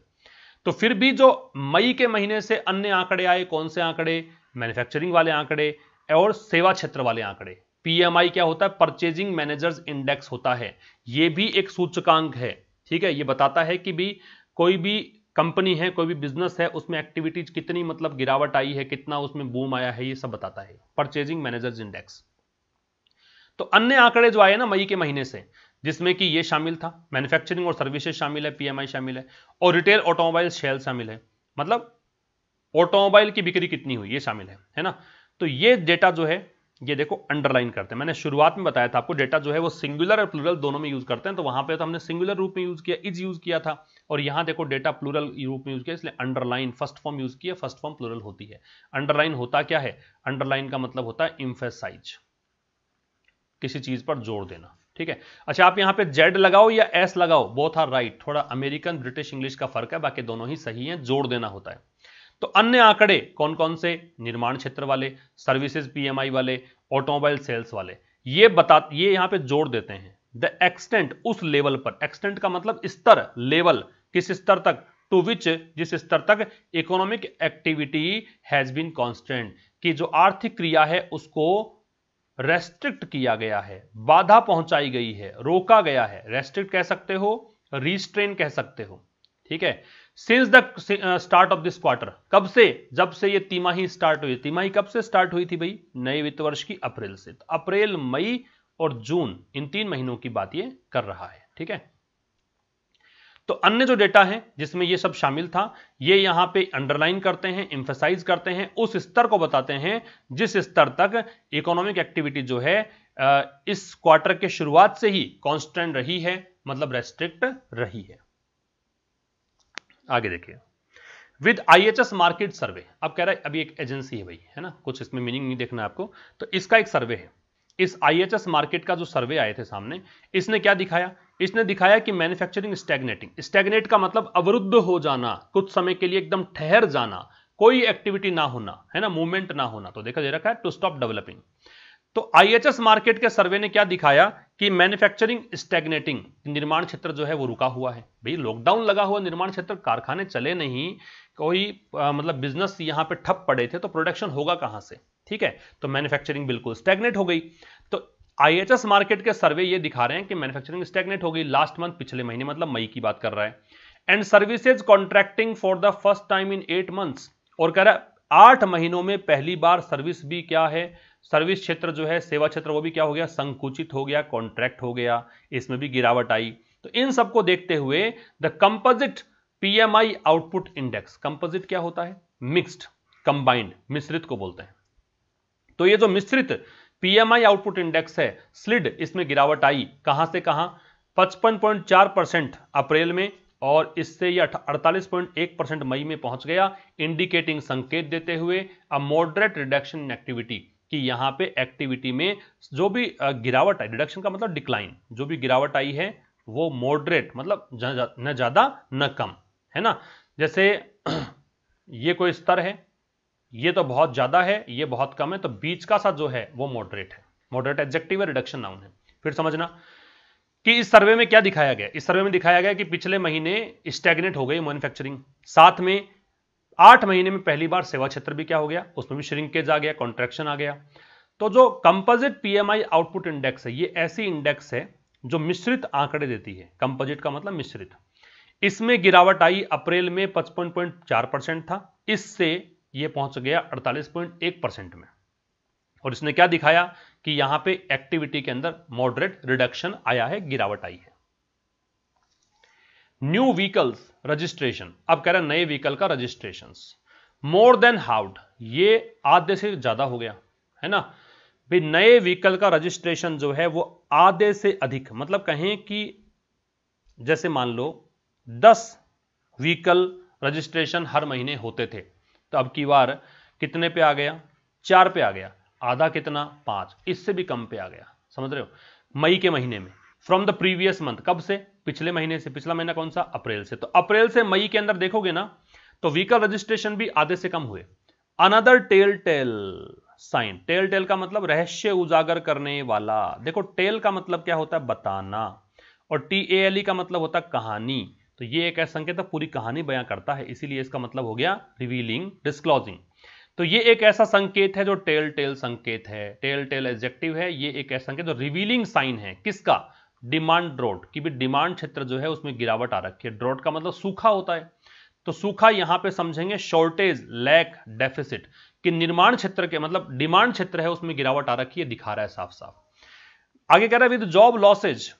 तो फिर भी जो मई के महीने से अन्य आंकड़े आए कौन से आंकड़े मैन्युफैक्चरिंग वाले आंकड़े और सेवा क्षेत्र वाले आंकड़े पीएमआई क्या होता है परचेजिंग मैनेजर्स इंडेक्स होता है ये भी एक सूचकांक है ठीक है ये बताता है कि भी कोई भी कंपनी है कोई भी बिजनेस है उसमें एक्टिविटीज कितनी मतलब गिरावट आई है कितना उसमें बूम आया है ये सब बताता है परचेजिंग मैनेजर्स इंडेक्स तो अन्य आंकड़े जो आए ना मई के महीने से जिसमें कि ये शामिल था मैन्युफैक्चरिंग और सर्विसेज शामिल है पीएमआई शामिल है और रिटेल ऑटोमोबाइल शेल शामिल है मतलब ऑटोमोबाइल की बिक्री कितनी हुई ये शामिल है है ना तो ये डेटा जो है ये देखो अंडरलाइन करते हैं मैंने शुरुआत में बताया था आपको डेटा जो है वो सिंगुलर और प्लूरल दोनों में यूज करते हैं तो वहां पर तो हमने सिंगुलर रूप में यूज किया इज यूज किया था और यहां देखो डेटा प्लूरल रूप में यूज किया इसलिए अंडरलाइन फर्स्ट फॉर्म यूज किया फर्स्ट फॉर्म प्लूरल होती है अंडरलाइन होता क्या है अंडरलाइन का मतलब होता है इम्फेसाइज किसी चीज पर जोर देना ठीक है अच्छा आप यहां पे जेड लगाओ या एस लगाओ बोथ आर राइट थोड़ा अमेरिकन ब्रिटिश इंग्लिश का फर्क है बाकी दोनों ही सही है जोड़ देना होता है तो अन्य आंकड़े कौन कौन से निर्माण क्षेत्र वाले सर्विसेज पीएमआई वाले ऑटोमोबाइल सेल्स वाले ये बता ये यहां पे जोड़ देते हैं द एक्सटेंट उस लेवल पर एक्सटेंट का मतलब स्तर लेवल किस स्तर तक टू विच जिस स्तर तक economic activity has been constant कि जो आर्थिक क्रिया है उसको रेस्ट्रिक्ट किया गया है बाधा पहुंचाई गई है रोका गया है रेस्ट्रिक्ट कह सकते हो रिस्ट्रेन कह सकते हो ठीक है since the start of this quarter कब से जब से ये तिमाही स्टार्ट हुई तिमाही कब से स्टार्ट हुई थी भाई नए वित्त वर्ष की अप्रैल से तो अप्रैल मई और जून इन तीन महीनों की बात ये कर रहा है ठीक है तो अन्य जो डेटा है जिसमें ये सब शामिल था ये यहां पे अंडरलाइन करते हैं इंफेसाइज करते हैं उस स्तर को बताते हैं जिस स्तर तक इकोनॉमिक एक्टिविटी जो है इस क्वार्टर के शुरुआत से ही कांस्टेंट रही है मतलब रेस्ट्रिक्ट रही है आगे देखिए विद आईएचएस मार्केट सर्वे अब कह रहा है अभी एक एजेंसी है भाई है ना कुछ इसमें मीनिंग नहीं देखना आपको तो इसका एक सर्वे है इस आईएचएस मार्केट का जो सर्वे आए थे सामने इसने क्या दिखाया इसने दिखाया कि मैन्युफैक्चरिंग स्टैग्नेटिंग स्टैग्नेट का मतलब अवरुद्ध हो जाना कुछ समय के लिए एकदम ठहर जाना कोई एक्टिविटी ना होना है ना मूवमेंट ना होना तो देखा दे रखा है टू स्टॉप डेवलपिंग तो आईएचएस मार्केट के सर्वे ने क्या दिखाया कि मैन्युफैक्चरिंग स्टैग्नेटिंग निर्माण क्षेत्र जो है वो रुका हुआ है भाई लॉकडाउन लगा हुआ निर्माण क्षेत्र कारखाने चले नहीं कोई आ, मतलब बिजनेस यहां पे ठप पड़े थे तो प्रोडक्शन होगा कहां से ठीक है तो मैन्युफैक्चरिंग बिल्कुल स्टैग्नेट हो गई तो आईएचएस मार्केट के सर्वे ये दिखा रहे हैं कि मैन्युफैक्चरिंग स्टैगनेट होगी लास्ट मंथ पिछले महीने मतलब मई की बात कर रहा है and services contracting for the first time in eight months और कह रहा है आठ महीनों में पहली बार सर्विस भी क्या है सर्विस क्षेत्र जो है सेवा क्षेत्र वो भी क्या हो गया संकुचित हो गया कॉन्ट्रैक्ट हो गया इसमें भी गिरावट आई तो इन सबको देखते हुए the composite PMI output index composite क्या होता है मिक्स्ड कंबाइंड मिश्रित को बोलते हैं तो ये जो मिश्रित पीएमआई आउटपुट इंडेक्स है स्लिड इसमें गिरावट आई कहां से कहां 55.4 परसेंट अप्रैल में और इससे यह 48.1 परसेंट मई में पहुंच गया इंडिकेटिंग संकेत देते हुए a moderate reduction in activity कि यहां पे एक्टिविटी में जो भी गिरावट आई रिडक्शन का मतलब डिक्लाइन जो भी गिरावट आई है वो मॉडरेट मतलब न ज़्यादा न कम है ना जैसे ये कोई स्तर है ये तो बहुत ज़्यादा है ये बहुत कम है तो बीच का सा जो है वो मॉडरेट है मॉडरेट एडजेक्टिव है रिडक्शन नाउन है फिर समझना कि इस सर्वे में क्या दिखाया गया इस सर्वे में दिखाया गया कि पिछले महीने स्टैगनेट हो गई मैन्युफैक्चरिंग साथ में आठ महीने में पहली बार सेवा क्षेत्र भी क्या हो गया उसमें भी श्रिंकेज आ गया कॉन्ट्रैक्शन आ गया तो जो कंपोजिट पीएमआई आउटपुट इंडेक्स है ये ऐसी इंडेक्स है जो मिश्रित आंकड़े देती है कंपोजिट का मतलब मिश्रित इसमें गिरावट आई अप्रैल में पचपन था इससे ये पहुंच गया 48.1 परसेंट में और इसने क्या दिखाया कि यहां पे एक्टिविटी के अंदर मॉडरेट रिडक्शन आया है गिरावट आई है न्यू व्हीकल्स रजिस्ट्रेशन अब कह रहे हैं नए व्हीकल का रजिस्ट्रेशन मोर देन हाउड ये आधे से ज्यादा हो गया है ना भी नए व्हीकल का रजिस्ट्रेशन जो है वो आधे से अधिक मतलब कहें कि जैसे मान लो दस व्हीकल रजिस्ट्रेशन हर महीने होते थे तो अब की बार कितने पे आ गया चार पे आ गया आधा कितना पांच इससे भी कम पे आ गया समझ रहे हो मई के महीने में फ्रॉम द प्रीवियस मंथ कब से पिछले महीने से पिछला महीना कौन सा अप्रैल से तो अप्रैल से मई के अंदर देखोगे ना तो व्हीकल रजिस्ट्रेशन भी आधे से कम हुए another telltale sign telltale का मतलब रहस्य उजागर करने वाला देखो टेल का मतलब क्या होता है बताना और टी ए एल ई का मतलब होता है कहानी तो ये एक ऐसा संकेतक पूरी कहानी बयां करता है इसीलिए इसका मतलब हो गया रिवीलिंग डिस्क्लोजिंग तो ये एक ऐसा संकेत है जो टेल टेल संकेत है टेल टेल एग्जेक्टिव है ये एक ऐसा संकेत जो रिवीलिंग साइन है किसका डिमांड ड्रोट की भी डिमांड क्षेत्र जो है उसमें गिरावट आ रखी है ड्रॉट का मतलब सूखा होता है तो सूखा यहां पे समझेंगे शॉर्टेज लैक डेफिसिट कि निर्माण क्षेत्र के मतलब डिमांड क्षेत्र है उसमें गिरावट आ रखी है दिखा रहा है साफ साफ आगे कह रहा है विद जॉब लॉसेज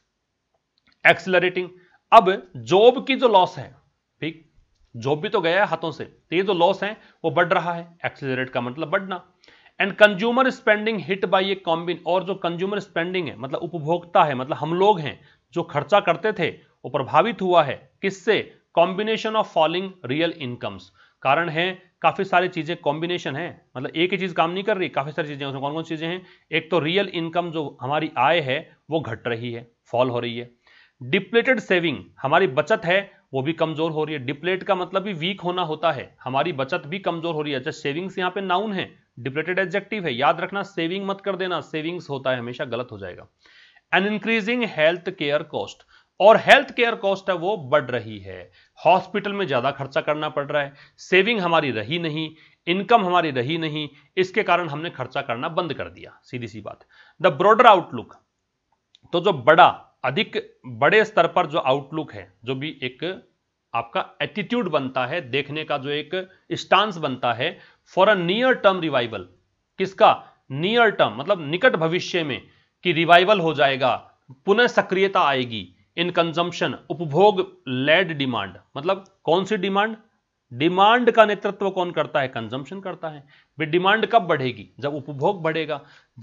एक्सलरेटिंग अब जॉब की जो लॉस है ठीक जॉब भी तो गया है हाथों से तो ये जो लॉस है वो बढ़ रहा है एक्सेलरेट का मतलब बढ़ना end consumer spending hit by a combine और जो कंज्यूमर स्पेंडिंग है मतलब उपभोक्ता है मतलब हम लोग हैं जो खर्चा करते थे वो प्रभावित हुआ है किससे combination of falling real incomes कारण है काफ़ी सारी चीज़ें कॉम्बिनेशन है मतलब एक ही चीज़ काम नहीं कर रही काफ़ी सारी चीज़ें उसमें कौन कौन चीज़ें हैं एक तो रियल इनकम जो हमारी आय है वो घट रही है फॉल हो रही है डिप्लेटेड सेविंग हमारी बचत है वो भी कमजोर हो रही है डिप्लेट का मतलब भी वीक होना होता है हमारी बचत भी कमजोर हो रही है अच्छा सेविंग्स यहाँ पे नाउन है डिप्लेटेड एडजेक्टिव है याद रखना सेविंग मत कर देना सेविंग्स होता है हमेशा गलत हो जाएगा an increasing health care cost और हेल्थ केयर कॉस्ट है वो बढ़ रही है हॉस्पिटल में ज्यादा खर्चा करना पड़ रहा है सेविंग हमारी रही नहीं इनकम हमारी रही नहीं इसके कारण हमने खर्चा करना बंद कर दिया सीधी सी बात द ब्रॉडर आउटलुक तो जो बड़ा अधिक बड़े स्तर पर जो आउटलुक है जो भी एक आपका एटीट्यूड बनता है देखने का जो एक स्टांस बनता है for a near term revival किसका नियर टर्म मतलब निकट भविष्य में कि रिवाइवल हो जाएगा पुनः सक्रियता आएगी इन कंजम्पशन उपभोग लेड डिमांड मतलब कौन सी डिमांड डिमांड का नेतृत्व कौन करता है कंजम्पशन करता है डिमांड कब बढ़ेगी जब उपभोग बढ़ेगा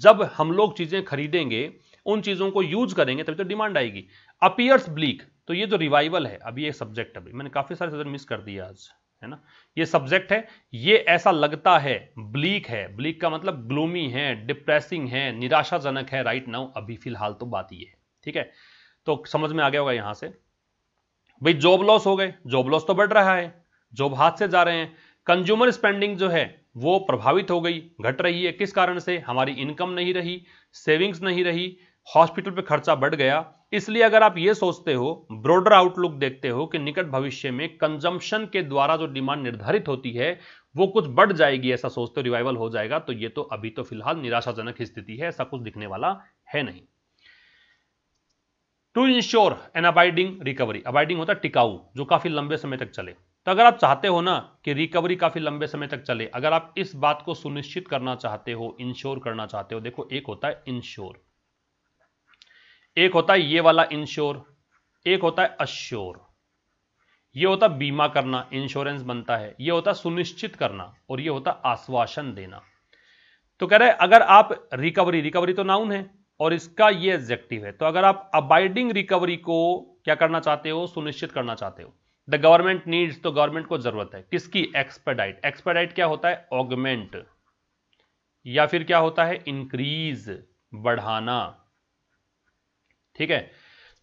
जब हम लोग चीजें खरीदेंगे उन चीज़ों को यूज करेंगे तभी तो डिमांड आएगी अपियर्स ब्लीक तो ये जो रिवाइवल है अभी ये सब्जेक्ट अभी मैंने काफ़ी सारे सब्जेक्ट मिस कर दिया आज है ना ये सब्जेक्ट है ये ऐसा लगता है ब्लीक है ब्लीक का मतलब ग्लूमी है डिप्रेसिंग है निराशाजनक है राइट नाउ अभी फिलहाल तो बात ये है ठीक है तो समझ में आ गया होगा यहां से भाई जॉब लॉस हो गए जॉब लॉस तो बढ़ रहा है जॉब हाथ से जा रहे हैं कंज्यूमर स्पेंडिंग जो है वो प्रभावित हो गई घट रही है किस कारण से हमारी इनकम नहीं रही सेविंग्स नहीं रही हॉस्पिटल पे खर्चा बढ़ गया इसलिए अगर आप ये सोचते हो ब्रॉडर आउटलुक देखते हो कि निकट भविष्य में कंजम्पशन के द्वारा जो डिमांड निर्धारित होती है वो कुछ बढ़ जाएगी ऐसा सोचते हो रिवाइवल हो जाएगा तो ये तो अभी तो फिलहाल निराशाजनक स्थिति है ऐसा कुछ दिखने वाला है नहीं to ensure an abiding recovery abiding होता है टिकाऊ जो काफी लंबे समय तक चले तो अगर आप चाहते हो ना कि रिकवरी काफी लंबे समय तक चले अगर आप इस बात को सुनिश्चित करना चाहते हो इंश्योर करना चाहते हो देखो एक होता है इंश्योर एक होता है ये वाला इंश्योर एक होता है अश्योर ये होता बीमा करना इंश्योरेंस बनता है ये होता सुनिश्चित करना और ये होता आश्वासन देना तो कह रहे अगर आप रिकवरी रिकवरी तो नाउन है और इसका ये एब्जेक्टिव है तो अगर आप अबाइडिंग रिकवरी को क्या करना चाहते हो सुनिश्चित करना चाहते हो द गवर्नमेंट नीड्स तो गवर्नमेंट को जरूरत है किसकी एक्सपेडाइट एक्सपेडाइट क्या होता है ऑगमेंट या फिर क्या होता है इंक्रीज बढ़ाना ठीक है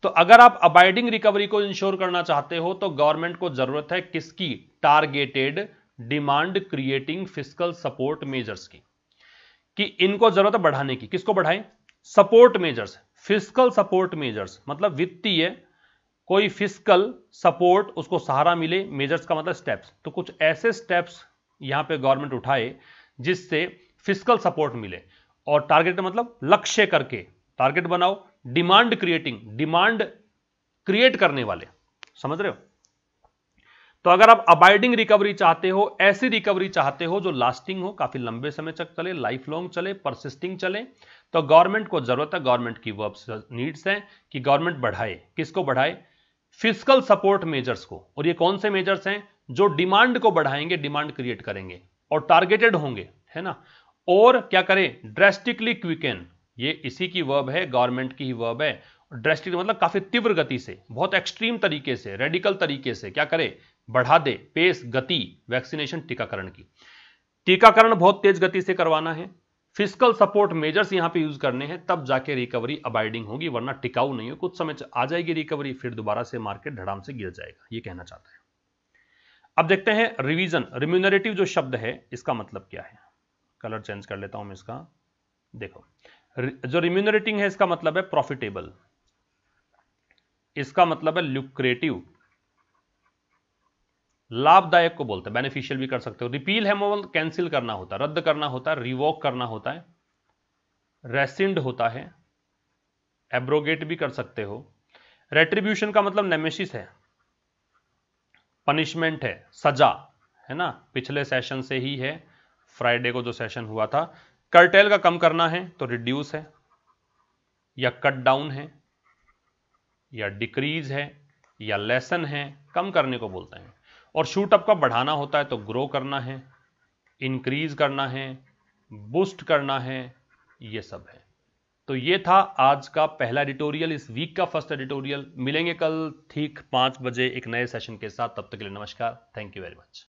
तो अगर आप अबाइडिंग रिकवरी को इंश्योर करना चाहते हो तो गवर्नमेंट को जरूरत है किसकी targeted demand creating physical support measures की कि इनको जरूरत है बढ़ाने की किसको बढ़ाएं support measures physical support measures मतलब वित्तीय कोई फिजिकल सपोर्ट उसको सहारा मिले मेजर्स का मतलब स्टेप्स तो कुछ ऐसे स्टेप्स यहां पे गवर्नमेंट उठाए जिससे फिजिकल सपोर्ट मिले और टारगेट मतलब लक्ष्य करके टारगेट बनाओ डिमांड क्रिएटिंग डिमांड क्रिएट करने वाले समझ रहे हो तो अगर आप अबाइडिंग रिकवरी चाहते हो ऐसी रिकवरी चाहते हो जो लास्टिंग हो काफी लंबे समय तक चले लाइफ लॉन्ग चले परसिस्टिंग चले तो गवर्नमेंट को जरूरत है गवर्नमेंट की वर्ब नीड्स हैं कि गवर्नमेंट बढ़ाए किसको बढ़ाए फिजिकल सपोर्ट मेजर्स को और ये कौन से मेजर्स हैं जो डिमांड को बढ़ाएंगे डिमांड क्रिएट करेंगे और टारगेटेड होंगे है ना और क्या करें ड्रेस्टिकली क्विकन ये इसी की वर्ब है गवर्नमेंट की ही वर्ब है ड्रेस्टिक तो मतलब काफी तीव्र गति से बहुत एक्सट्रीम तरीके से रेडिकल तरीके से क्या करे बढ़ा दे पेस गति वैक्सीनेशन टीकाकरण की टीकाकरण बहुत तेज गति से करवाना है फिजिकल सपोर्ट मेजर्स यहां पे यूज करने हैं तब जाके रिकवरी अबाइडिंग होगी वरना टिकाऊ नहीं है कुछ समय आ जाएगी रिकवरी फिर दोबारा से मार्केट धड़ाम से गिर जाएगा ये कहना चाहता है अब देखते हैं रिवीजन रिम्यूनरेटिव जो शब्द है इसका मतलब क्या है कलर चेंज कर लेता हूं मैं इसका देखो जो रिम्यूनरेटिंग है इसका मतलब है प्रॉफिटेबल इसका मतलब है लुक्रेटिव लाभदायक को बोलते हैं बेनिफिशियल भी कर सकते हो रिपील है मोबल कैंसिल करना होता है रद्द करना होता है रिवॉक करना होता है रेसिंड होता है एब्रोगेट भी कर सकते हो रेट्रीब्यूशन का मतलब नेमेसिस है पनिशमेंट है सजा है ना पिछले सेशन से ही है फ्राइडे को जो सेशन हुआ था कर्टेल का कम करना है तो रिड्यूस है या कट डाउन है या डिक्रीज है या लेसन है कम करने को बोलते हैं और शूटअप का बढ़ाना होता है तो ग्रो करना है इंक्रीज करना है बूस्ट करना है ये सब है तो ये था आज का पहला एडिटोरियल इस वीक का फर्स्ट एडिटोरियल मिलेंगे कल ठीक पाँच बजे एक नए सेशन के साथ तब तक के लिए नमस्कार थैंक यू वेरी मच